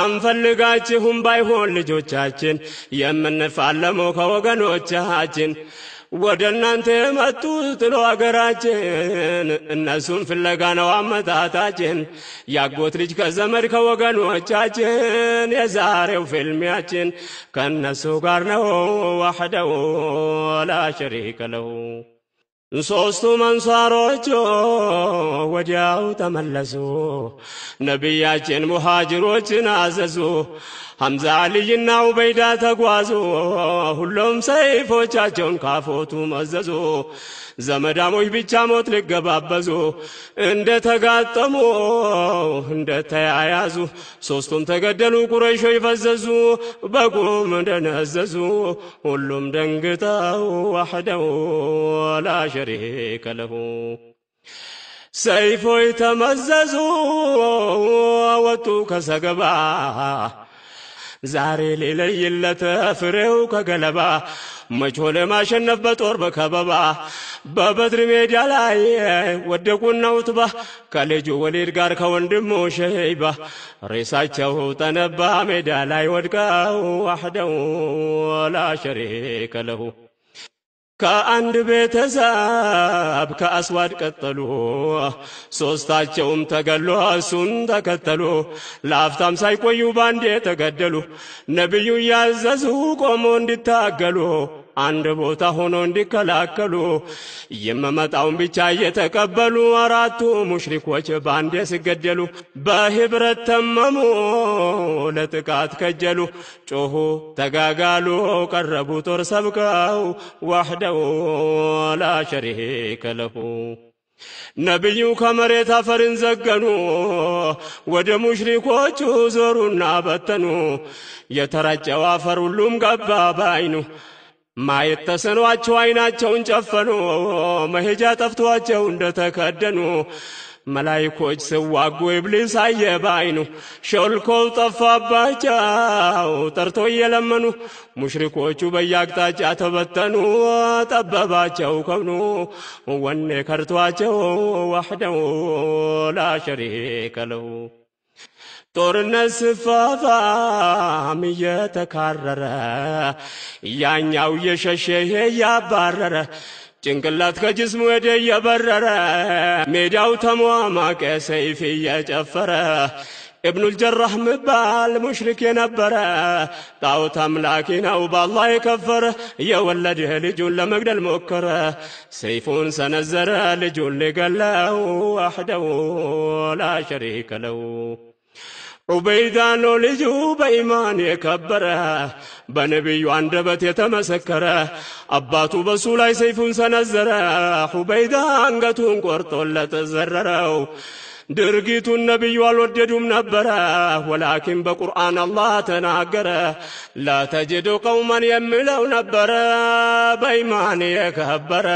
አንፈልጋችሁም ባይሆን ልጆቻችን የምንፋለመው ከወገኖቻችን ወደ እናንተ የመጡት ነው አገራችን፣ እነሱን ፍለጋ ነው አመታታችን ያጎት ልጅ ከዘመድ ከወገኖቻችን፣ የዛሬው ፍልሚያችን ከእነሱ ጋር ነው ዋሕደው ላ ሸሪከ ሶስቱ አንሷሮቹ ወዲያው ተመለሱ፣ ነቢያችን ሙሃጅሮችን አዘዙ። ሐምዛ ልጅና ኡበይዳ ተጓዙ። ሁሉም ሰይፎቻቸውን ካፎቱ መዘዙ። ዘመዳሞች ብቻ ሞት ሊገባበዙ እንደ ተጋጠሙ እንደ ተያያዙ ሶስቱም ተገደሉ። ቁረይሾች ፈዘዙ በቁም እንደነዘዙ ሁሉም ደንግጠው ዋሕደው ላ ሸሪከ ለሁ ሰይፎች ተመዘዙ ወጡ ከሰገባ ዛሬ ሌለይለት ፍሬው ከገለባ መቾለ ማሸነፍ በጦር በከበባ በበድር ሜዳ ላይ ወደቁና ውትባ ከልጁ ወሊድ ጋር ከወንድሙ ሸይባ ሬሳቸው ተነባ ሜዳ ላይ ወድቀው አሕደው ወላ ሸሪከ ለሁ ከአንድ ቤተሰብ ከአስዋድ ቀጠሉ ሶስታቸውም ተገሎ እሱን ተከተሉ ለአፍታም ሳይቆዩ ባንዴ ተገደሉ ነቢዩ እያዘዙ ቆሞ እንዲታገሉ አንድ ቦታ ሆኖ እንዲከላከሉ የመመጣውን ብቻ እየተቀበሉ አራቱ ሙሽሪኮች በአንድ ሲገደሉ በህብረት ተመሙ፣ ለጥቃት ከጀሉ። ጮሁ፣ ተጋጋሉ፣ ቀረቡ ጦር ሰብከው ዋሕደው ላ ለሁ ነቢዩ ከመሬት አፈርን ዘገኑ፣ ወደ ሙሽሪኮቹ ዞሩና በተኑ። የተረጨው አፈር ሁሉም ገባ ባይኑ ማየት ተስኗቸው አይናቸውን ጨፈኑ፣ መሄጃ ጠፍቷቸው እንደተከደኑ መላይኮች ስዋጉ ኢብሊስ አየ ባይኑ፣ ሾልኮው ጠፋባቸው ጠርቶ እየለመኑ፣ ሙሽሪኮቹ በየአቅጣጫ ተበተኑ፣ ጠበባቸው ከብኑ ወኔ ከርቷቸው ዋሕደው ላ تورنس فافا مية تكرر يا نياو يششه يا برر جنگلات کا جسم ودي يبرر ميداو تموا ما كسيفي يا جفر ابن الجرح مبال مشرك ينبر طاو لكن او بالله يكفر يا ولد لجول مجد المكر سيفون سنزر لجل لقلاه وحده لا شريك له ዑበይዳ ነው ልጁ በኢማን የከበረ በነቢዩ አንደበት የተመሰከረ አባቱ በሱ ላይ ሰይፉን ሰነዘረ። ዑበይዳ አንገቱን ቆርጦለት ዘረረው። ድርጊቱን ነቢዩ አልወደዱም ነበረ። ወላኪን በቁርአን አላህ ተናገረ። ላተጅዱ ቀውመን የሚለው ነበረ በኢማን የከበረ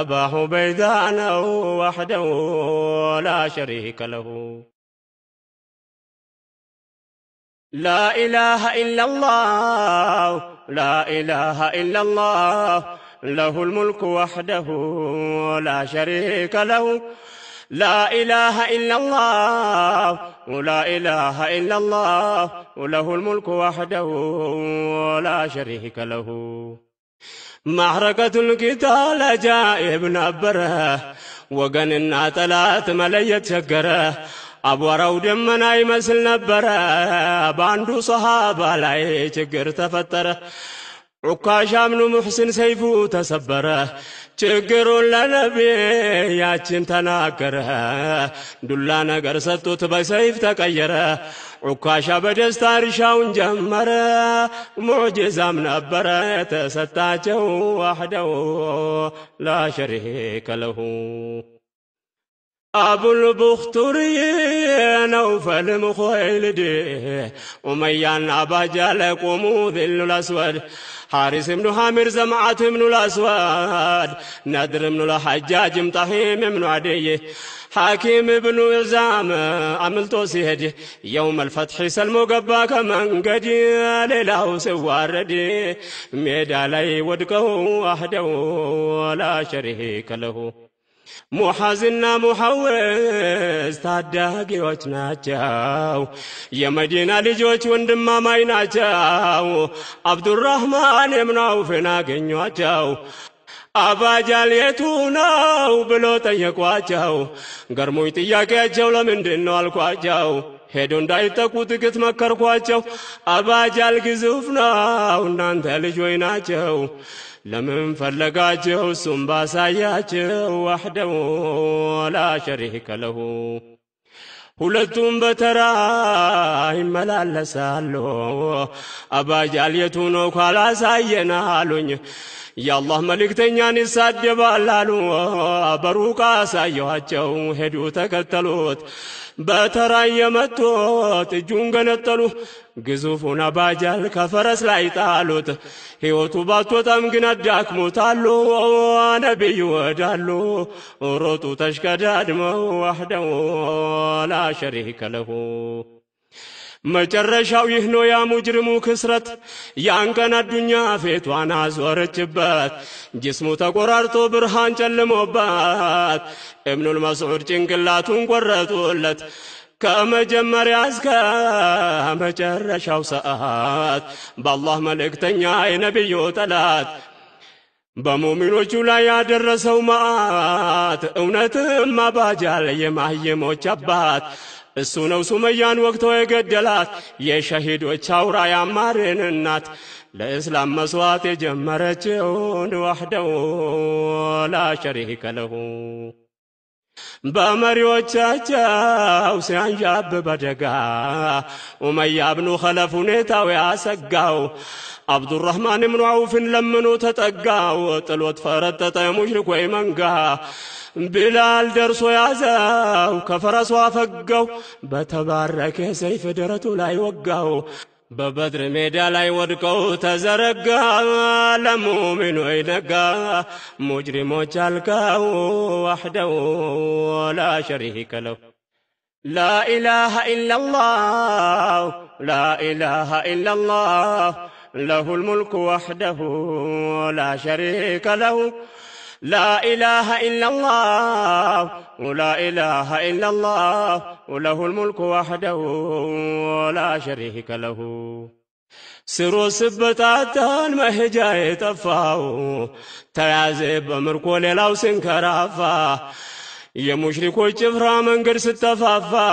አባ ዑበይዳ ነው ዋሕደው ላ ሸሪከ ለሁ لا إله إلا الله لا إله إلا الله له الملك وحده لا شريك له لا إله إلا الله ولا إله إلا الله وله الملك وحده لا شريك له معركة القتال ቂታል አጃኢብ أبره ወገንና ጠላት መለየት شقره አቧራው ደመና ይመስል ነበረ። በአንዱ ሰሃባ ላይ ችግር ተፈጠረ። ዑካሽ ምኑ ሙሕሲን ሰይፉ ተሰበረ። ችግሩን ለነቢያችን ተናገረ። ዱላ ነገር ሰጡት በሰይፍ ተቀየረ። ዑካሻ በደስታ እርሻውን ጀመረ። ሙዕጅዛም ነበረ ተሰጣቸው ዋሕደው ላ ለሁ أبو البختري نوفل مخيلدي وميان أبا جالك وموذل الأسود حارس بن حامر زمعت من الأسود نادر من الحجاج مطحيم من عدي حاكم بن إلزام عملتو سيهد يوم الفتح سلمو قباك كمنقد ሌላው سواردي ሜዳ ላይ ወድቀው وحده ولا ሸሪከ ለሁ ሙሐዝና ሙሐወዝ ታዳጊዎች ናቸው። የመዲና ልጆች ወንድማማይ ናቸው። አብዱራህማን የምናውፍን አገኟቸው። አባጃል የቱ ነው ብሎ ጠየቋቸው። ገርሞኝ ጥያቄያቸው ለምንድን ነው አልኳቸው። ሄዶ እንዳይጠቁ ጥቂት መከርኳቸው። አባጃል ግዙፍ ነው፣ እናንተ ልጆች ናቸው። ለምን ፈለጋችሁ እሱም ባሳያችሁ ዋሕደሁ ላ ሸሪከ ለሁ ሁለቱም በተራ ይመላለሳሉ። አባጃል ነው ካላሳየን አሉኝ። የአላህ መልእክተኛን ይሳደባል አሉ። በሩቅ አሳየኋቸው፣ ሄዱ ተከተሉት። በተራ የመጡት እጁን ገነጠሉ፣ ግዙፉን አባጃል ከፈረስ ላይ ጣሉት። ሕይወቱ ባትወጣም ግን አዳክሙታሉ፣ ነቢዩ ወዳሉ ሮጡ ተሽቀዳድመው ወሕደው ላ ለሁ መጨረሻው ይህ ነው ያ ሙጅሪሙ ክስረት። ያን ቀን አዱኛ አዞርችበት አዞረችበት፣ ጅስሙ ተቆራርጦ ብርሃን ጨልሞባት፣ እብኑል መስዑድ ጭንቅላቱን ቆረጡለት። ከመጀመሪያ እስከ መጨረሻው ሰዓት በአላህ መልእክተኛ የነቢዩ ጠላት በሙሚኖቹ ላይ ያደረሰው መዓት እውነትም አባጃል የማህየሞች አባት እሱ ነው ሱመያን ወግቶ የገደላት የሸሂዶች አውራ ያማርን እናት ለእስላም መስዋዕት የጀመረችውን ወሕደው ላ ለሁ በመሪዎቻቸው ሲያንዣብ በደጋ ኡመያ ብኑ ኸለፍ ሁኔታው ያሰጋው አብዱራህማን እብኑ አውፍን ለምኖ ተጠጋው ጥሎት ፈረጠጠ ሙሽሪኮይ መንጋ بلال درسو يازاو كفرسو فقو بتبارك سيف درتو لا يوقاو ببدر ميدا لا يودقو تزرقا لمؤمن وينقا مجرمو تشالكاو وحده ولا شريك له لا إله إلا الله لا إله إلا الله له الملك وحده ولا شريك له لا إله إلا الله ولا إله إلا الله وله الملك وحده ولا شريك له سرو سبتاتان مهجا تفاو تعذب مركو ليلاو سنكرافا يا مشركو جفرا من قرص التفافا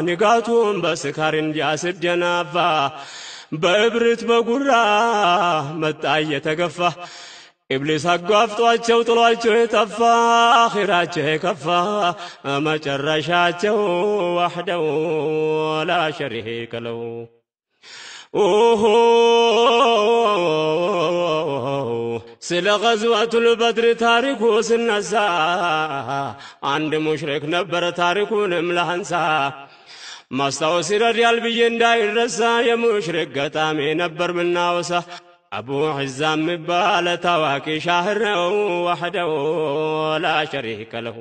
نقاتون بس كارين جاسب جنافا بابرت بقرا متى يتقفا ኢብሊስ አጓፍጧቸው ጥሏቸው የጠፋ አኺራቸው የከፋ መጨረሻቸው ዋሕደው ላ ሸሪከ ስለ ገዝወቱል በድር ታሪኩ ስነሳ አንድ ሙሽሪክ ነበረ ታሪኩንም ላንሳ ማስታወስ ይረዳል ብዬ እንዳይረሳ የሙሽሪክ ገጣሚ ነበር ምናወሳ አቡ ሒዛ የሚባል ታዋቂ ሻህር ነው። ዋሕደው ላ ሸሪከ ለሁ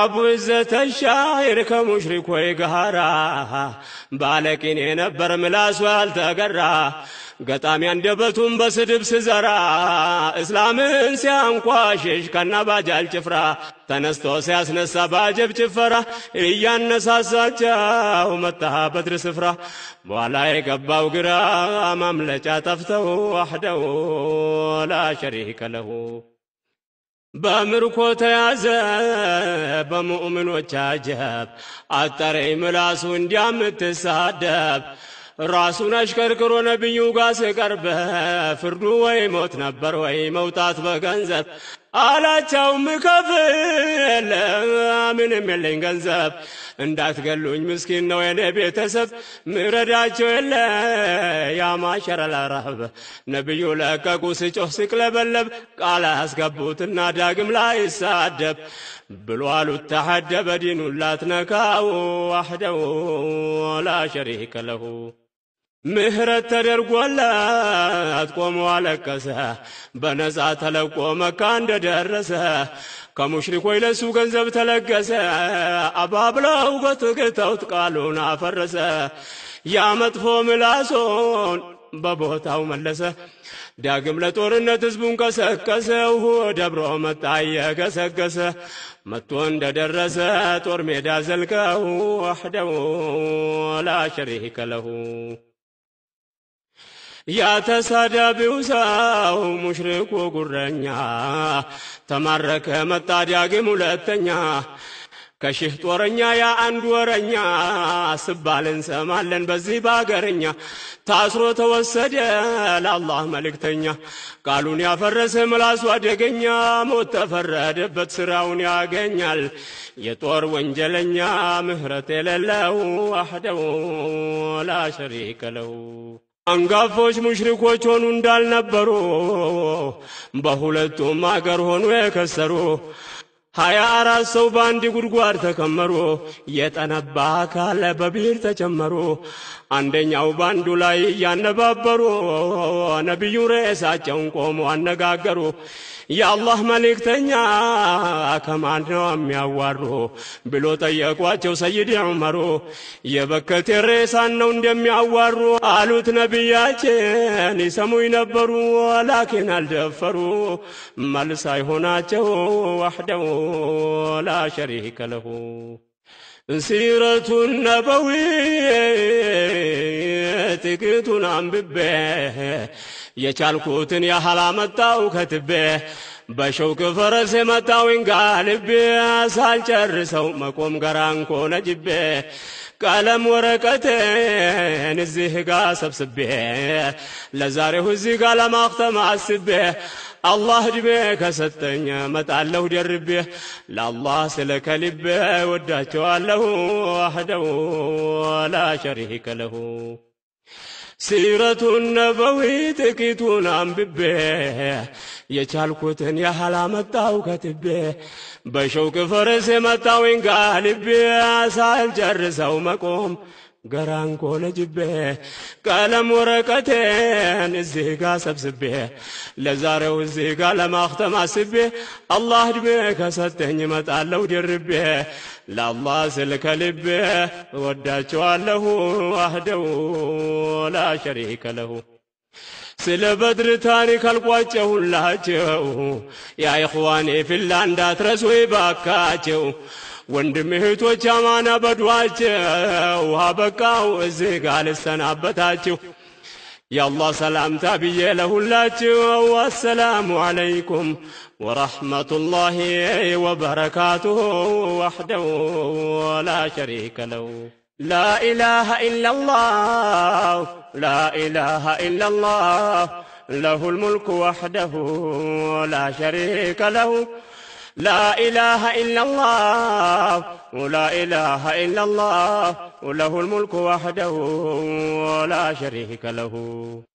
አቡ ዒዘተን ሻሂር ከሙሽሪኮይ ጋራ ባለቂኔ ነበር ምላሱ ያልተገራ ገጣሚ አንደበቱን በስድብ ስዘራ እስላምን ሲያንኳሽሽ ከነባጃል ጭፍራ ተነስቶ ሲያስነሳ በአጀብ ጭፈራ እያነሳሳቸው መጣ በድር ስፍራ በኋላ የገባው ግራ ማምለጫ ጠፍተው ዋህደው ላ ለሁ በምርኮ ተያዘ በሙእምኖች አጀብ አጠረኝ ምላሱ እንዲያምትሳደብ ራሱን አሽከርክሮ ነቢዩ ጋር ስቀርበ ፍርዱ ወይ ሞት ነበር ወይ መውጣት በገንዘብ አላቸውም ከፍል ምንም የለኝ ገንዘብ እንዳትገሉኝ ምስኪን ነው የኔ ቤተሰብ ምረዳቸው የለ ያማሸረላረህብ ነቢዩ ለቀቁ ስጮህ ሲቅለበለብ ቃል አስገቡትና ዳግም ላይ ይሳደብ ብሎ አሉት ተሐደበ ዲኑን ላትነካው ዋሕደው ላ ለሁ ምህረት ተደርጎላት ቆሞ አለቀሰ፣ በነጻ ተለቆ መካ እንደደረሰ ከሙሽሪኮች ለሱ ገንዘብ ተለገሰ። አባብለው ጎትግተውት ቃሉን አፈረሰ፣ ያ መጥፎ ምላሶን በቦታው መለሰ። ዳግም ለጦርነት ህዝቡን ቀሰቀሰው፣ ደብሮ መጣ እየገሰገሰ መጥቶ እንደደረሰ ጦር ሜዳ ዘልቀው ወሕደው ላ ሸሪከ ለሁ ያተሳዳቢው ሰው ሙሽሪኩ ጉረኛ ተማረከ መጣ ዳግም ሁለተኛ ከሺህ ጦረኛ ያ አንድ ወረኛ ስባል እንሰማለን በዚህ በአገርኛ ታስሮ ተወሰደ ለአላህ መልእክተኛ ቃሉን ያፈረሰ ምላሱ አደገኛ ሞት ተፈረደበት ስራውን ያገኛል የጦር ወንጀለኛ ምህረት የሌለው ዋህደው ላ ሸሪከ አንጋፎች ሙሽሪኮች ሆኑ እንዳልነበሩ በሁለቱም አገር ሆኑ የከሰሩ ሀያ አራት ሰው በአንድ ጉድጓድ ተከመሩ። የጠነባ ካለ በብሂር ተጨመሩ። አንደኛው ባንዱ ላይ እያነባበሩ ነቢዩ ሬሳቸውን ቆሞ አነጋገሩ። የአላህ መልእክተኛ ከማን ነው የሚያዋሩ ብሎ ጠየቋቸው። ሰይድ ዑመሩ የበከቴ ሬሳን ነው እንደሚያዋሩ አሉት። ነቢያችን ይሰሙኝ ነበሩ፣ ላኪን አልደፈሩ። መልስ አይሆናቸው ዋሕደው ላ ሸሪከ ለሁ ሲረቱን ነበዊ ጥቂቱን አንብቤ የቻልኩትን ያህል አመጣው ከትቤ በሸውቅ ፈረስ የመጣውኝ ጋልቤ ሳልጨርሰው መቆም ገራንኮ ነጅቤ ቀለም ወረቀቴን እዚህ ጋ ሰብስቤ ለዛሬሁ እዚህ ጋ ለማክተም አስቤ አላህ እድሜ ከሰጠኝ መጣለሁ ደርቤ ለአላህ ስለ ከልቤ ወዳቸዋለሁ ዋህደው ላ ሸሪከ ለሁ ሲረቱን ነበዊ ጥቂቱን አንብቤ የቻልኩትን ያህል አመጣው ከትቤ በሸውቅ ፈረስ የመጣውን ጋልቤ ሳልጨርሰው መቆም ገራን ኮለጅቤ ቀለም ወረቀቴን እዚህ ጋ ሰብስቤ ለዛሬው እዚህ ጋ ለማክተም አስቤ አላህ እድሜ ከሰጠኝ እመጣለሁ ደርቤ ለአላህ ስል ከልቤ እወዳቸዋለሁ ዋህደው ላ ለሁ ስለ በድር ታሪክ አልቋጨሁላቸው ያ ኢኽዋኔ ፊላ እንዳትረሱ ይባካቸው وندمهتو جمانا بدواچو وابقاو ازي قال سنابتاچو يا الله سلام تابي له لهلاچو والسلام عليكم ورحمة الله وبركاته وحده ولا شريك له لا إله إلا الله لا إله إلا الله له الملك وحده ولا شريك له لا إله إلا الله ولا إله إلا الله وله الملك وحده ولا شريك له